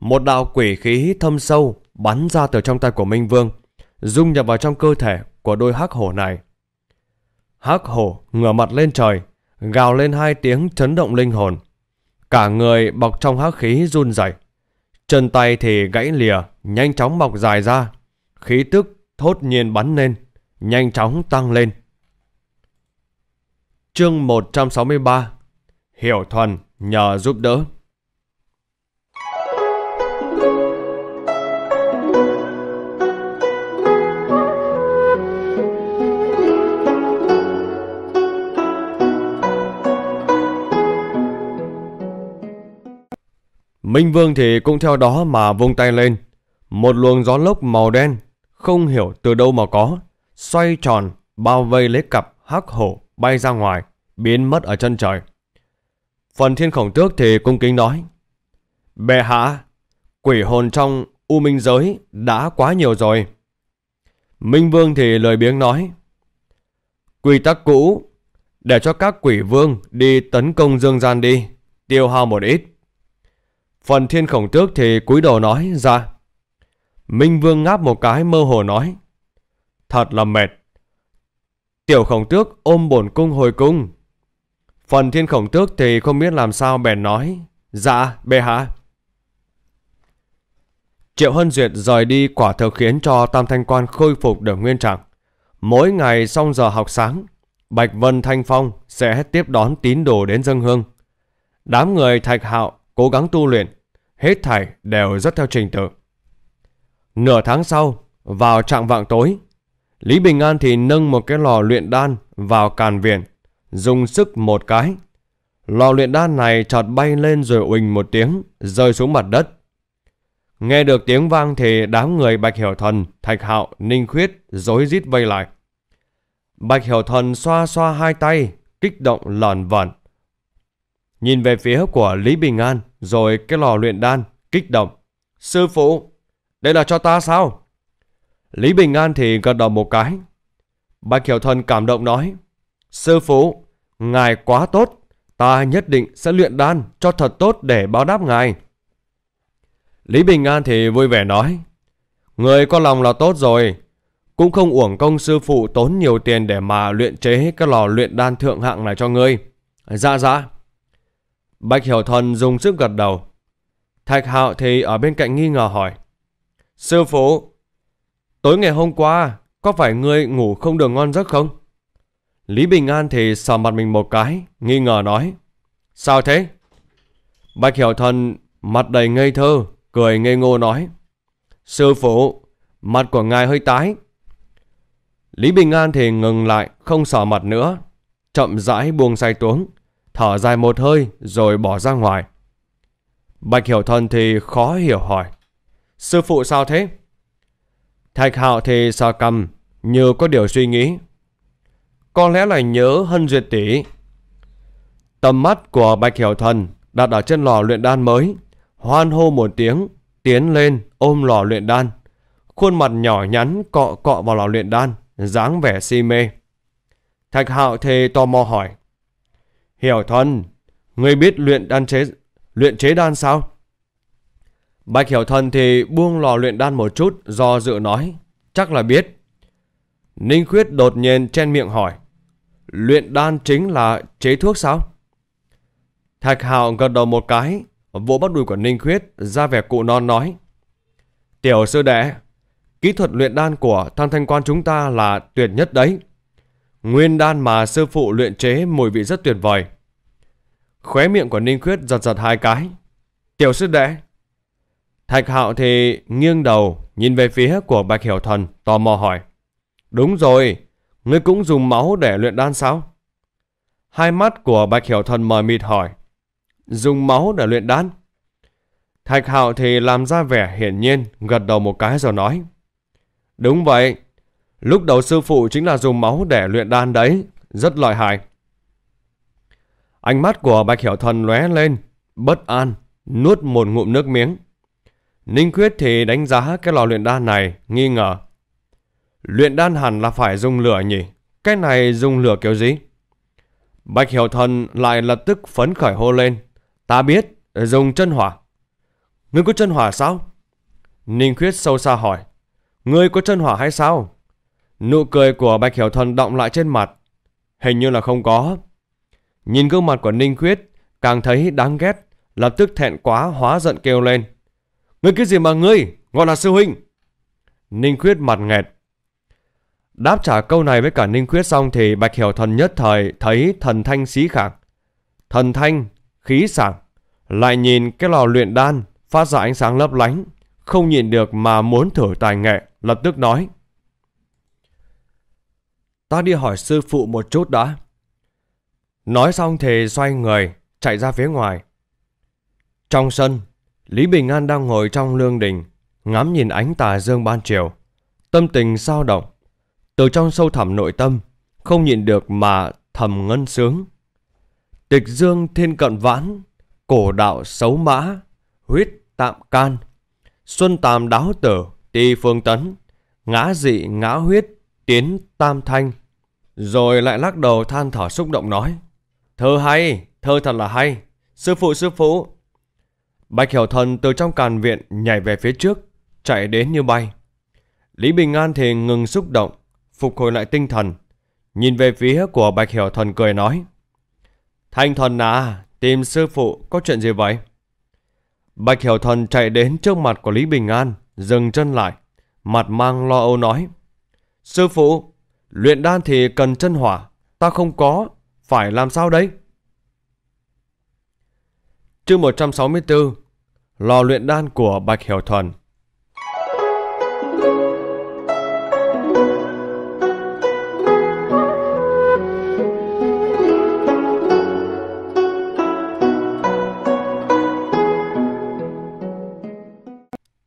Một đạo quỷ khí thâm sâu bắn ra từ trong tay của Minh Vương, dung nhập vào trong cơ thể của đôi hắc hổ này. Hắc hổ ngửa mặt lên trời, gào lên hai tiếng chấn động linh hồn. Cả người bọc trong hắc khí run rẩy Chân tay thì gãy lìa, nhanh chóng mọc dài ra. Khí tức thốt nhiên bắn lên, nhanh chóng tăng lên. Chương 163 Hiểu Thuần nhờ giúp đỡ Minh Vương thì cũng theo đó mà vung tay lên. Một luồng gió lốc màu đen, không hiểu từ đâu mà có, xoay tròn, bao vây lấy cặp hắc hổ bay ra ngoài, biến mất ở chân trời. Phần thiên khổng tước thì cung kính nói. Bệ hạ, quỷ hồn trong u minh giới đã quá nhiều rồi. Minh Vương thì lời biếng nói. Quy tắc cũ, để cho các quỷ vương đi tấn công dương gian đi, tiêu hao một ít. Phần thiên khổng tước thì cúi đầu nói ra. Minh Vương ngáp một cái mơ hồ nói. Thật là mệt. Tiểu khổng tước ôm bổn cung hồi cung. Phần thiên khổng tước thì không biết làm sao bèn nói. Dạ, bệ hạ. Triệu Hân Duyệt rời đi quả thực khiến cho Tam Thanh Quan khôi phục được nguyên trạng. Mỗi ngày sau giờ học sáng, Bạch Vân Thanh Phong sẽ tiếp đón tín đồ đến dân hương. Đám người thạch hạo cố gắng tu luyện, hết thảy đều rất theo trình tự. Nửa tháng sau, vào trạng vạng tối, Lý Bình An thì nâng một cái lò luyện đan vào càn viện, dùng sức một cái. Lò luyện đan này chợt bay lên rồi uỳnh một tiếng, rơi xuống mặt đất. Nghe được tiếng vang thì đám người Bạch Hiểu Thần, Thạch Hạo, Ninh Khuyết rối rít vây lại. Bạch Hiểu Thần xoa xoa hai tay, kích động lòn vẩn Nhìn về phía của Lý Bình An, rồi cái lò luyện đan, kích động. Sư phụ, đây là cho ta sao? Lý Bình An thì gật đầu một cái. Bạch Hiểu Thần cảm động nói. Sư phụ, ngài quá tốt. Ta nhất định sẽ luyện đan cho thật tốt để báo đáp ngài. Lý Bình An thì vui vẻ nói. Người có lòng là tốt rồi. Cũng không uổng công sư phụ tốn nhiều tiền để mà luyện chế cái lò luyện đan thượng hạng này cho ngươi. Dạ dạ. Bạch Hiểu Thần dùng sức gật đầu. Thạch Hạo thì ở bên cạnh nghi ngờ hỏi. Sư phụ, tối ngày hôm qua, có phải ngươi ngủ không được ngon giấc không? Lý Bình An thì sờ mặt mình một cái, nghi ngờ nói. Sao thế? Bạch Hiểu Thần mặt đầy ngây thơ, cười ngây ngô nói. Sư phụ, mặt của ngài hơi tái. Lý Bình An thì ngừng lại, không sờ mặt nữa, chậm rãi buông say tuống, thở dài một hơi rồi bỏ ra ngoài. Bạch Hiểu Thần thì khó hiểu hỏi. Sư phụ sao thế? Thạch Hạo thì sờ cầm, như có điều suy nghĩ. Có lẽ là nhớ Hân Duyệt Tỷ. Tầm mắt của Bạch Hiểu Thần đặt ở trên lò luyện đan mới. Hoan hô một tiếng, tiến lên ôm lò luyện đan. Khuôn mặt nhỏ nhắn cọ cọ vào lò luyện đan, dáng vẻ si mê. Thạch Hạo thì tò mò hỏi. Hiểu Thuần, ngươi biết luyện đan chế luyện chế đan sao? Bạch Hiểu Thần thì buông lò luyện đan một chút do dự nói, chắc là biết. Ninh Khuyết đột nhiên chen miệng hỏi, luyện đan chính là chế thuốc sao? Thạch Hạo gật đầu một cái, vỗ bắt đùi của Ninh Khuyết ra vẻ cụ non nói. Tiểu sư đệ, kỹ thuật luyện đan của thăng thanh quan chúng ta là tuyệt nhất đấy. Nguyên đan mà sư phụ luyện chế mùi vị rất tuyệt vời. Khóe miệng của Ninh Khuyết giật giật hai cái. Tiểu sư đệ. Thạch Hạo thì nghiêng đầu nhìn về phía của Bạch Hiểu Thần tò mò hỏi. Đúng rồi, ngươi cũng dùng máu để luyện đan sao? Hai mắt của Bạch Hiểu Thần mờ mịt hỏi. Dùng máu để luyện đan? Thạch Hạo thì làm ra vẻ hiển nhiên, gật đầu một cái rồi nói. Đúng vậy, Lúc đầu sư phụ chính là dùng máu để luyện đan đấy, rất lợi hại. Ánh mắt của Bạch Hiểu Thần lóe lên, bất an, nuốt một ngụm nước miếng. Ninh Quyết thì đánh giá cái lò luyện đan này, nghi ngờ. Luyện đan hẳn là phải dùng lửa nhỉ? Cái này dùng lửa kiểu gì? Bạch Hiểu Thần lại lập tức phấn khởi hô lên. Ta biết, dùng chân hỏa. Ngươi có chân hỏa sao? Ninh Quyết sâu xa hỏi. Ngươi có chân hỏa hay sao? Nụ cười của Bạch Hiểu Thần động lại trên mặt. Hình như là không có. Nhìn gương mặt của Ninh Khuyết, càng thấy đáng ghét, lập tức thẹn quá hóa giận kêu lên. Ngươi cái gì mà ngươi, gọi là sư huynh. Ninh Khuyết mặt nghẹt. Đáp trả câu này với cả Ninh Khuyết xong thì Bạch Hiểu Thần nhất thời thấy thần thanh xí khạc. Thần thanh, khí sảng, lại nhìn cái lò luyện đan phát ra ánh sáng lấp lánh, không nhìn được mà muốn thử tài nghệ, lập tức nói ta đi hỏi sư phụ một chút đã. Nói xong thì xoay người, chạy ra phía ngoài. Trong sân, Lý Bình An đang ngồi trong lương đình, ngắm nhìn ánh tà dương ban chiều. Tâm tình sao động, từ trong sâu thẳm nội tâm, không nhìn được mà thầm ngân sướng. Tịch dương thiên cận vãn, cổ đạo xấu mã, huyết tạm can, xuân tàm đáo tử, ti phương tấn, ngã dị ngã huyết, Tiến Tam Thanh, rồi lại lắc đầu than thở xúc động nói. Thơ hay, thơ thật là hay. Sư phụ, sư phụ. Bạch Hiểu Thần từ trong càn viện nhảy về phía trước, chạy đến như bay. Lý Bình An thì ngừng xúc động, phục hồi lại tinh thần. Nhìn về phía của Bạch Hiểu Thần cười nói. Thanh Thần à, tìm sư phụ có chuyện gì vậy? Bạch Hiểu Thần chạy đến trước mặt của Lý Bình An, dừng chân lại, mặt mang lo âu nói. Sư phụ, luyện đan thì cần chân hỏa, ta không có, phải làm sao đấy? Chương 164 Lò luyện đan của Bạch Hiểu Thuần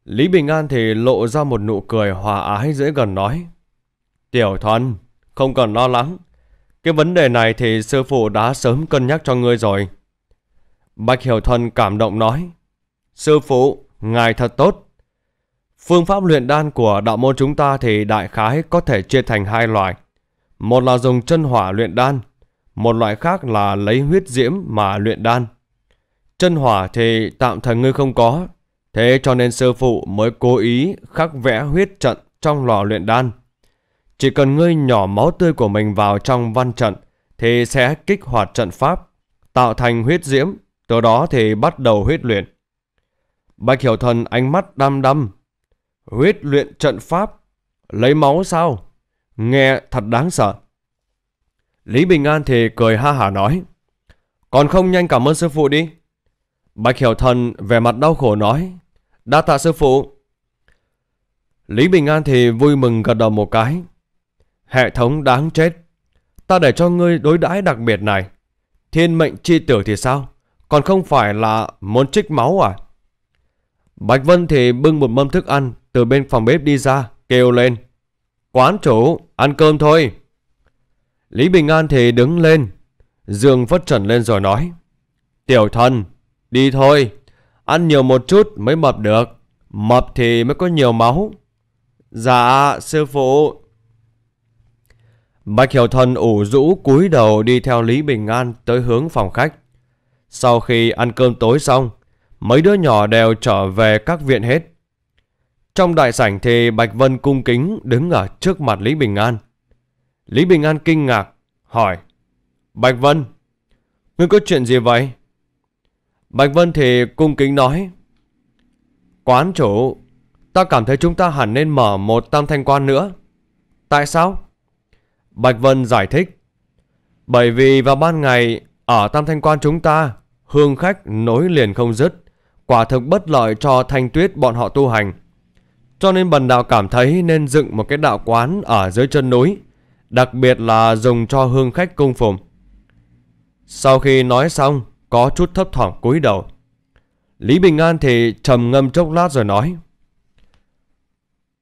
Lý Bình An thì lộ ra một nụ cười hòa ái dễ gần nói. Tiểu Thuần, không cần lo lắng. Cái vấn đề này thì sư phụ đã sớm cân nhắc cho ngươi rồi. Bạch Hiểu Thuần cảm động nói. Sư phụ, ngài thật tốt. Phương pháp luyện đan của đạo môn chúng ta thì đại khái có thể chia thành hai loại. Một là dùng chân hỏa luyện đan, một loại khác là lấy huyết diễm mà luyện đan. Chân hỏa thì tạm thời ngươi không có, thế cho nên sư phụ mới cố ý khắc vẽ huyết trận trong lò luyện đan. Chỉ cần ngươi nhỏ máu tươi của mình vào trong văn trận thì sẽ kích hoạt trận pháp, tạo thành huyết diễm, từ đó thì bắt đầu huyết luyện. Bạch Hiểu Thần ánh mắt đăm đăm. Huyết luyện trận pháp, lấy máu sao? Nghe thật đáng sợ. Lý Bình An thì cười ha hả nói. Còn không nhanh cảm ơn sư phụ đi. Bạch Hiểu Thần vẻ mặt đau khổ nói. Đa tạ sư phụ. Lý Bình An thì vui mừng gật đầu một cái. Hệ thống đáng chết. Ta để cho ngươi đối đãi đặc biệt này. Thiên mệnh chi tử thì sao? Còn không phải là muốn trích máu à? Bạch Vân thì bưng một mâm thức ăn từ bên phòng bếp đi ra, kêu lên. Quán chủ, ăn cơm thôi. Lý Bình An thì đứng lên. Dương phất trần lên rồi nói. Tiểu thần, đi thôi. Ăn nhiều một chút mới mập được. Mập thì mới có nhiều máu. Dạ, sư phụ. Bạch Hiểu Thần ủ rũ cúi đầu đi theo Lý Bình An tới hướng phòng khách. Sau khi ăn cơm tối xong, mấy đứa nhỏ đều trở về các viện hết. Trong đại sảnh thì Bạch Vân cung kính đứng ở trước mặt Lý Bình An. Lý Bình An kinh ngạc, hỏi Bạch Vân, ngươi có chuyện gì vậy? Bạch Vân thì cung kính nói Quán chủ, ta cảm thấy chúng ta hẳn nên mở một tam thanh quan nữa. Tại sao? Bạch Vân giải thích. Bởi vì vào ban ngày, ở Tam Thanh Quan chúng ta, hương khách nối liền không dứt, quả thực bất lợi cho thanh tuyết bọn họ tu hành. Cho nên bần đạo cảm thấy nên dựng một cái đạo quán ở dưới chân núi, đặc biệt là dùng cho hương khách cung phụng. Sau khi nói xong, có chút thấp thỏm cúi đầu. Lý Bình An thì trầm ngâm chốc lát rồi nói.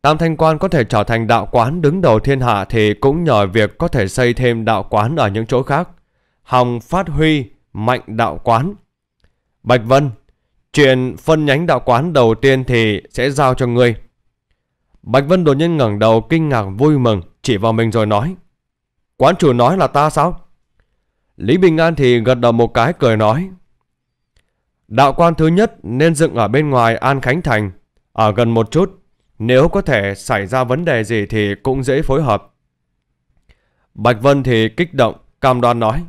Tam Thanh Quan có thể trở thành đạo quán đứng đầu thiên hạ thì cũng nhờ việc có thể xây thêm đạo quán ở những chỗ khác. Hòng phát huy mạnh đạo quán. Bạch Vân, chuyện phân nhánh đạo quán đầu tiên thì sẽ giao cho ngươi. Bạch Vân đột nhiên ngẩng đầu kinh ngạc vui mừng chỉ vào mình rồi nói. Quán chủ nói là ta sao? Lý Bình An thì gật đầu một cái cười nói. Đạo quan thứ nhất nên dựng ở bên ngoài An Khánh Thành, ở gần một chút nếu có thể xảy ra vấn đề gì thì cũng dễ phối hợp. Bạch Vân thì kích động, cam đoan nói.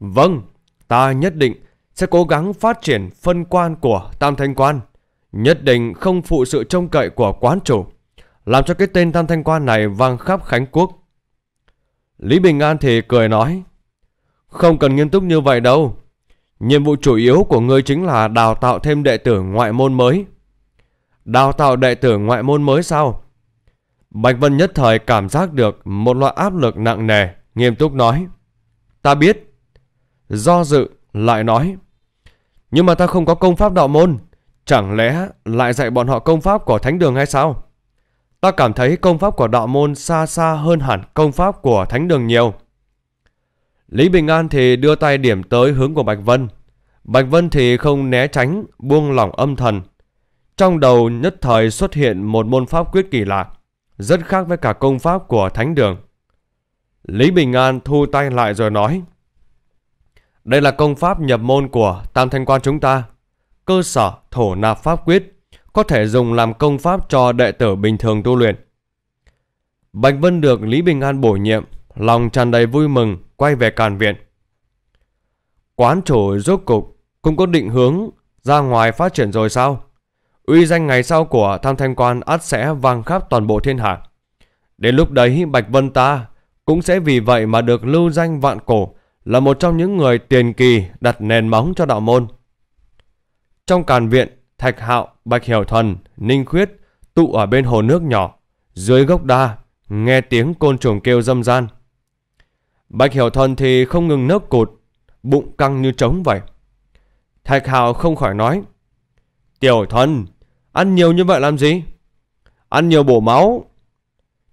Vâng, ta nhất định sẽ cố gắng phát triển phân quan của Tam Thanh Quan. Nhất định không phụ sự trông cậy của quán chủ. Làm cho cái tên Tam Thanh Quan này vang khắp Khánh Quốc. Lý Bình An thì cười nói. Không cần nghiêm túc như vậy đâu. Nhiệm vụ chủ yếu của ngươi chính là đào tạo thêm đệ tử ngoại môn mới đào tạo đệ tử ngoại môn mới sao? Bạch Vân nhất thời cảm giác được một loại áp lực nặng nề, nghiêm túc nói. Ta biết. Do dự, lại nói. Nhưng mà ta không có công pháp đạo môn. Chẳng lẽ lại dạy bọn họ công pháp của thánh đường hay sao? Ta cảm thấy công pháp của đạo môn xa xa hơn hẳn công pháp của thánh đường nhiều. Lý Bình An thì đưa tay điểm tới hướng của Bạch Vân. Bạch Vân thì không né tránh, buông lỏng âm thần, trong đầu nhất thời xuất hiện một môn pháp quyết kỳ lạ, rất khác với cả công pháp của Thánh Đường. Lý Bình An thu tay lại rồi nói Đây là công pháp nhập môn của Tam Thanh Quan chúng ta Cơ sở thổ nạp pháp quyết Có thể dùng làm công pháp cho đệ tử bình thường tu luyện Bạch Vân được Lý Bình An bổ nhiệm Lòng tràn đầy vui mừng quay về càn viện Quán chủ rốt cục cũng có định hướng ra ngoài phát triển rồi sao? uy danh ngày sau của Tham Thanh Quan ắt sẽ vang khắp toàn bộ thiên hạ. Đến lúc đấy Bạch Vân ta cũng sẽ vì vậy mà được lưu danh vạn cổ là một trong những người tiền kỳ đặt nền móng cho đạo môn. Trong càn viện, Thạch Hạo, Bạch Hiểu Thuần, Ninh Khuyết tụ ở bên hồ nước nhỏ, dưới gốc đa, nghe tiếng côn trùng kêu râm gian. Bạch Hiểu Thuần thì không ngừng nấc cột, bụng căng như trống vậy. Thạch Hạo không khỏi nói, Tiểu Thuần, Ăn nhiều như vậy làm gì? Ăn nhiều bổ máu.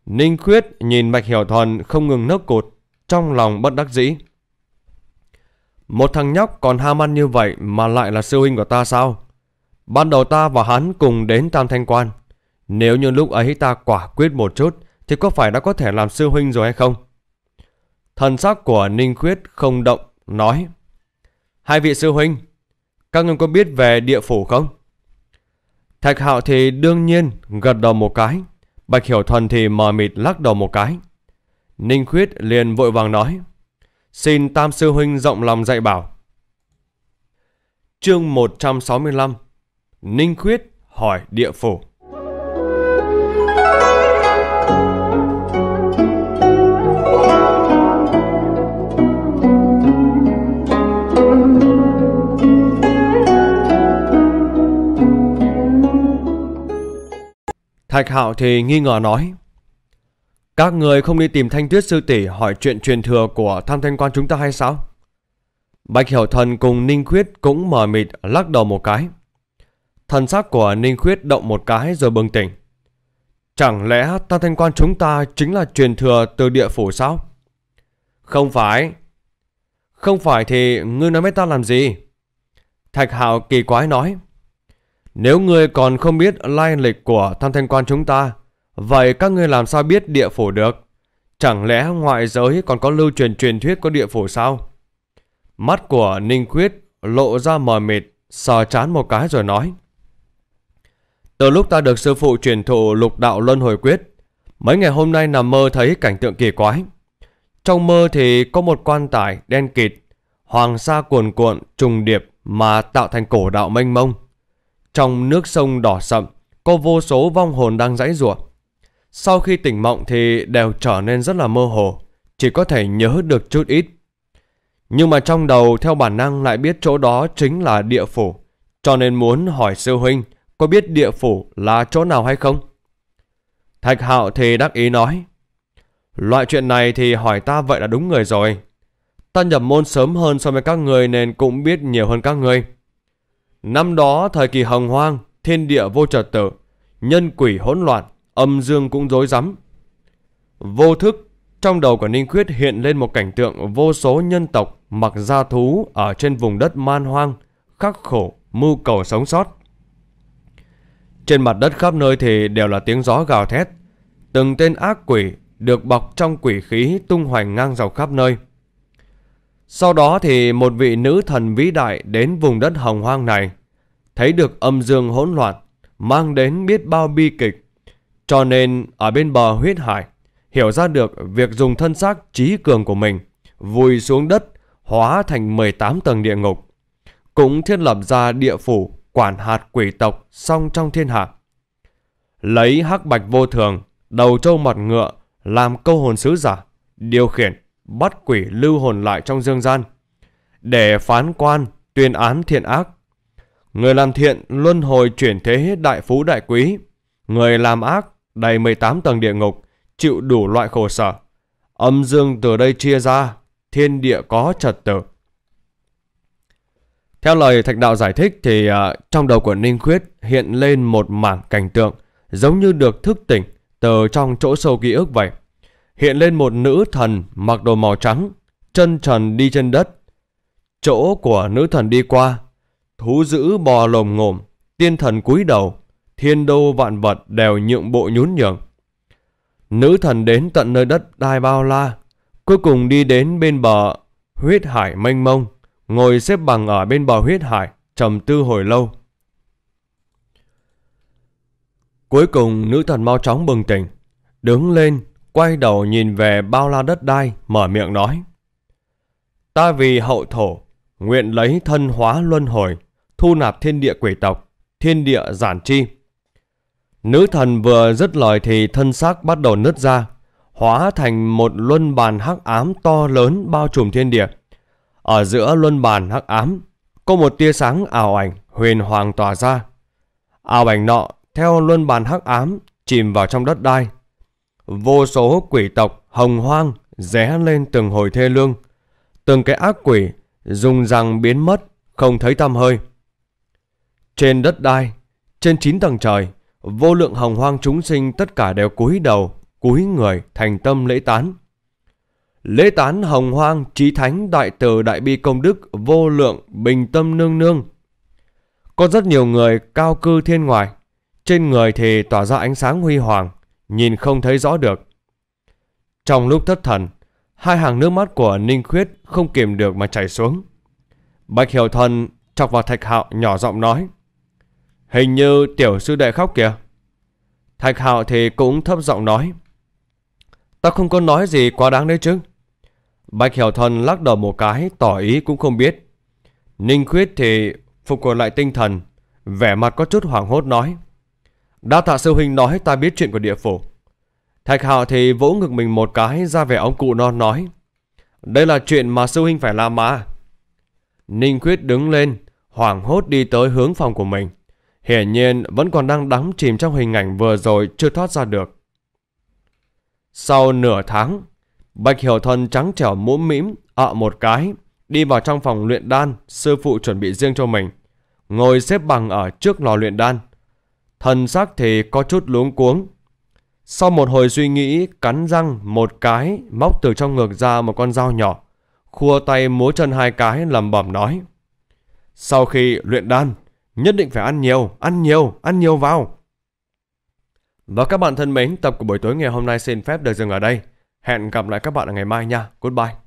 Ninh Khuyết nhìn Bạch Hiểu Thuần không ngừng nấc cột, trong lòng bất đắc dĩ. Một thằng nhóc còn ham ăn như vậy mà lại là sư huynh của ta sao? Ban đầu ta và hắn cùng đến Tam Thanh Quan. Nếu như lúc ấy ta quả quyết một chút thì có phải đã có thể làm sư huynh rồi hay không? Thần sắc của Ninh Khuyết không động, nói Hai vị sư huynh, các người có biết về địa phủ không? Thạch Hạo thì đương nhiên gật đầu một cái. Bạch Hiểu Thuần thì mờ mịt lắc đầu một cái. Ninh Khuyết liền vội vàng nói. Xin Tam Sư Huynh rộng lòng dạy bảo. Chương 165 Ninh Khuyết hỏi địa phủ Thạch Hạo thì nghi ngờ nói. Các người không đi tìm thanh tuyết sư tỷ hỏi chuyện truyền thừa của tham thanh quan chúng ta hay sao? Bạch Hiểu Thần cùng Ninh Khuyết cũng mờ mịt lắc đầu một cái. Thần sắc của Ninh Khuyết động một cái rồi bừng tỉnh. Chẳng lẽ tam thanh quan chúng ta chính là truyền thừa từ địa phủ sao? Không phải. Không phải thì ngươi nói với ta làm gì? Thạch Hạo kỳ quái nói. Nếu ngươi còn không biết lai lịch của tham thanh quan chúng ta, vậy các ngươi làm sao biết địa phủ được? Chẳng lẽ ngoại giới còn có lưu truyền truyền thuyết có địa phủ sao? Mắt của Ninh Quyết lộ ra mờ mịt, sờ chán một cái rồi nói. Từ lúc ta được sư phụ truyền thụ lục đạo luân hồi quyết, mấy ngày hôm nay nằm mơ thấy cảnh tượng kỳ quái. Trong mơ thì có một quan tài đen kịt, hoàng sa cuồn cuộn trùng điệp mà tạo thành cổ đạo mênh mông. Trong nước sông đỏ sậm, có vô số vong hồn đang rãy rủa. Sau khi tỉnh mộng thì đều trở nên rất là mơ hồ, chỉ có thể nhớ được chút ít. Nhưng mà trong đầu theo bản năng lại biết chỗ đó chính là địa phủ, cho nên muốn hỏi sư huynh có biết địa phủ là chỗ nào hay không? Thạch hạo thì đắc ý nói, loại chuyện này thì hỏi ta vậy là đúng người rồi. Ta nhập môn sớm hơn so với các người nên cũng biết nhiều hơn các người. Năm đó thời kỳ hồng hoang, thiên địa vô trật tự, nhân quỷ hỗn loạn, âm dương cũng rối rắm. Vô thức, trong đầu của Ninh Khuyết hiện lên một cảnh tượng vô số nhân tộc mặc da thú ở trên vùng đất man hoang, khắc khổ, mưu cầu sống sót. Trên mặt đất khắp nơi thì đều là tiếng gió gào thét. Từng tên ác quỷ được bọc trong quỷ khí tung hoành ngang dọc khắp nơi. Sau đó thì một vị nữ thần vĩ đại đến vùng đất hồng hoang này, thấy được âm dương hỗn loạn, mang đến biết bao bi kịch. Cho nên ở bên bờ huyết hải, hiểu ra được việc dùng thân xác trí cường của mình, vùi xuống đất, hóa thành 18 tầng địa ngục. Cũng thiết lập ra địa phủ quản hạt quỷ tộc song trong thiên hạ. Lấy hắc bạch vô thường, đầu trâu mặt ngựa làm câu hồn sứ giả, điều khiển bắt quỷ lưu hồn lại trong dương gian, để phán quan, tuyên án thiện ác. Người làm thiện luân hồi chuyển thế đại phú đại quý, người làm ác đầy 18 tầng địa ngục, chịu đủ loại khổ sở. Âm dương từ đây chia ra, thiên địa có trật tự. Theo lời Thạch Đạo giải thích thì uh, trong đầu của Ninh Khuyết hiện lên một mảng cảnh tượng giống như được thức tỉnh từ trong chỗ sâu ký ức vậy hiện lên một nữ thần mặc đồ màu trắng, chân trần đi trên đất. Chỗ của nữ thần đi qua, thú dữ bò lồm ngồm, tiên thần cúi đầu, thiên đô vạn vật đều nhượng bộ nhún nhường. Nữ thần đến tận nơi đất đai bao la, cuối cùng đi đến bên bờ huyết hải mênh mông, ngồi xếp bằng ở bên bờ huyết hải, trầm tư hồi lâu. Cuối cùng nữ thần mau chóng bừng tỉnh, đứng lên quay đầu nhìn về bao la đất đai, mở miệng nói. Ta vì hậu thổ, nguyện lấy thân hóa luân hồi, thu nạp thiên địa quỷ tộc, thiên địa giản chi. Nữ thần vừa dứt lời thì thân xác bắt đầu nứt ra, hóa thành một luân bàn hắc ám to lớn bao trùm thiên địa. Ở giữa luân bàn hắc ám, có một tia sáng ảo ảnh huyền hoàng tỏa ra. Ảo ảnh nọ theo luân bàn hắc ám chìm vào trong đất đai vô số quỷ tộc hồng hoang ré lên từng hồi thê lương. Từng cái ác quỷ dùng rằng biến mất, không thấy tăm hơi. Trên đất đai, trên chín tầng trời, vô lượng hồng hoang chúng sinh tất cả đều cúi đầu, cúi người thành tâm lễ tán. Lễ tán hồng hoang trí thánh đại từ đại bi công đức vô lượng bình tâm nương nương. Có rất nhiều người cao cư thiên ngoài, trên người thì tỏa ra ánh sáng huy hoàng, nhìn không thấy rõ được. Trong lúc thất thần, hai hàng nước mắt của Ninh Khuyết không kiềm được mà chảy xuống. Bạch Hiểu Thần chọc vào Thạch Hạo nhỏ giọng nói. Hình như tiểu sư đệ khóc kìa. Thạch Hạo thì cũng thấp giọng nói. Ta không có nói gì quá đáng đấy chứ. Bạch Hiểu Thần lắc đầu một cái tỏ ý cũng không biết. Ninh Khuyết thì phục hồi lại tinh thần, vẻ mặt có chút hoảng hốt nói. Đa tạ sư huynh nói ta biết chuyện của địa phủ. Thạch hạo thì vỗ ngực mình một cái ra về ông cụ non nói. Đây là chuyện mà sư huynh phải làm mà. Ninh Quyết đứng lên, hoảng hốt đi tới hướng phòng của mình. Hiển nhiên vẫn còn đang đắm chìm trong hình ảnh vừa rồi chưa thoát ra được. Sau nửa tháng, Bạch Hiểu Thần trắng trẻo mũm mĩm, ạ một cái, đi vào trong phòng luyện đan sư phụ chuẩn bị riêng cho mình. Ngồi xếp bằng ở trước lò luyện đan thần xác thì có chút luống cuống. Sau một hồi suy nghĩ, cắn răng một cái, móc từ trong ngực ra một con dao nhỏ, khua tay múa chân hai cái lầm bẩm nói. Sau khi luyện đan, nhất định phải ăn nhiều, ăn nhiều, ăn nhiều vào. Và các bạn thân mến, tập của buổi tối ngày hôm nay xin phép được dừng ở đây. Hẹn gặp lại các bạn ở ngày mai nha. Goodbye.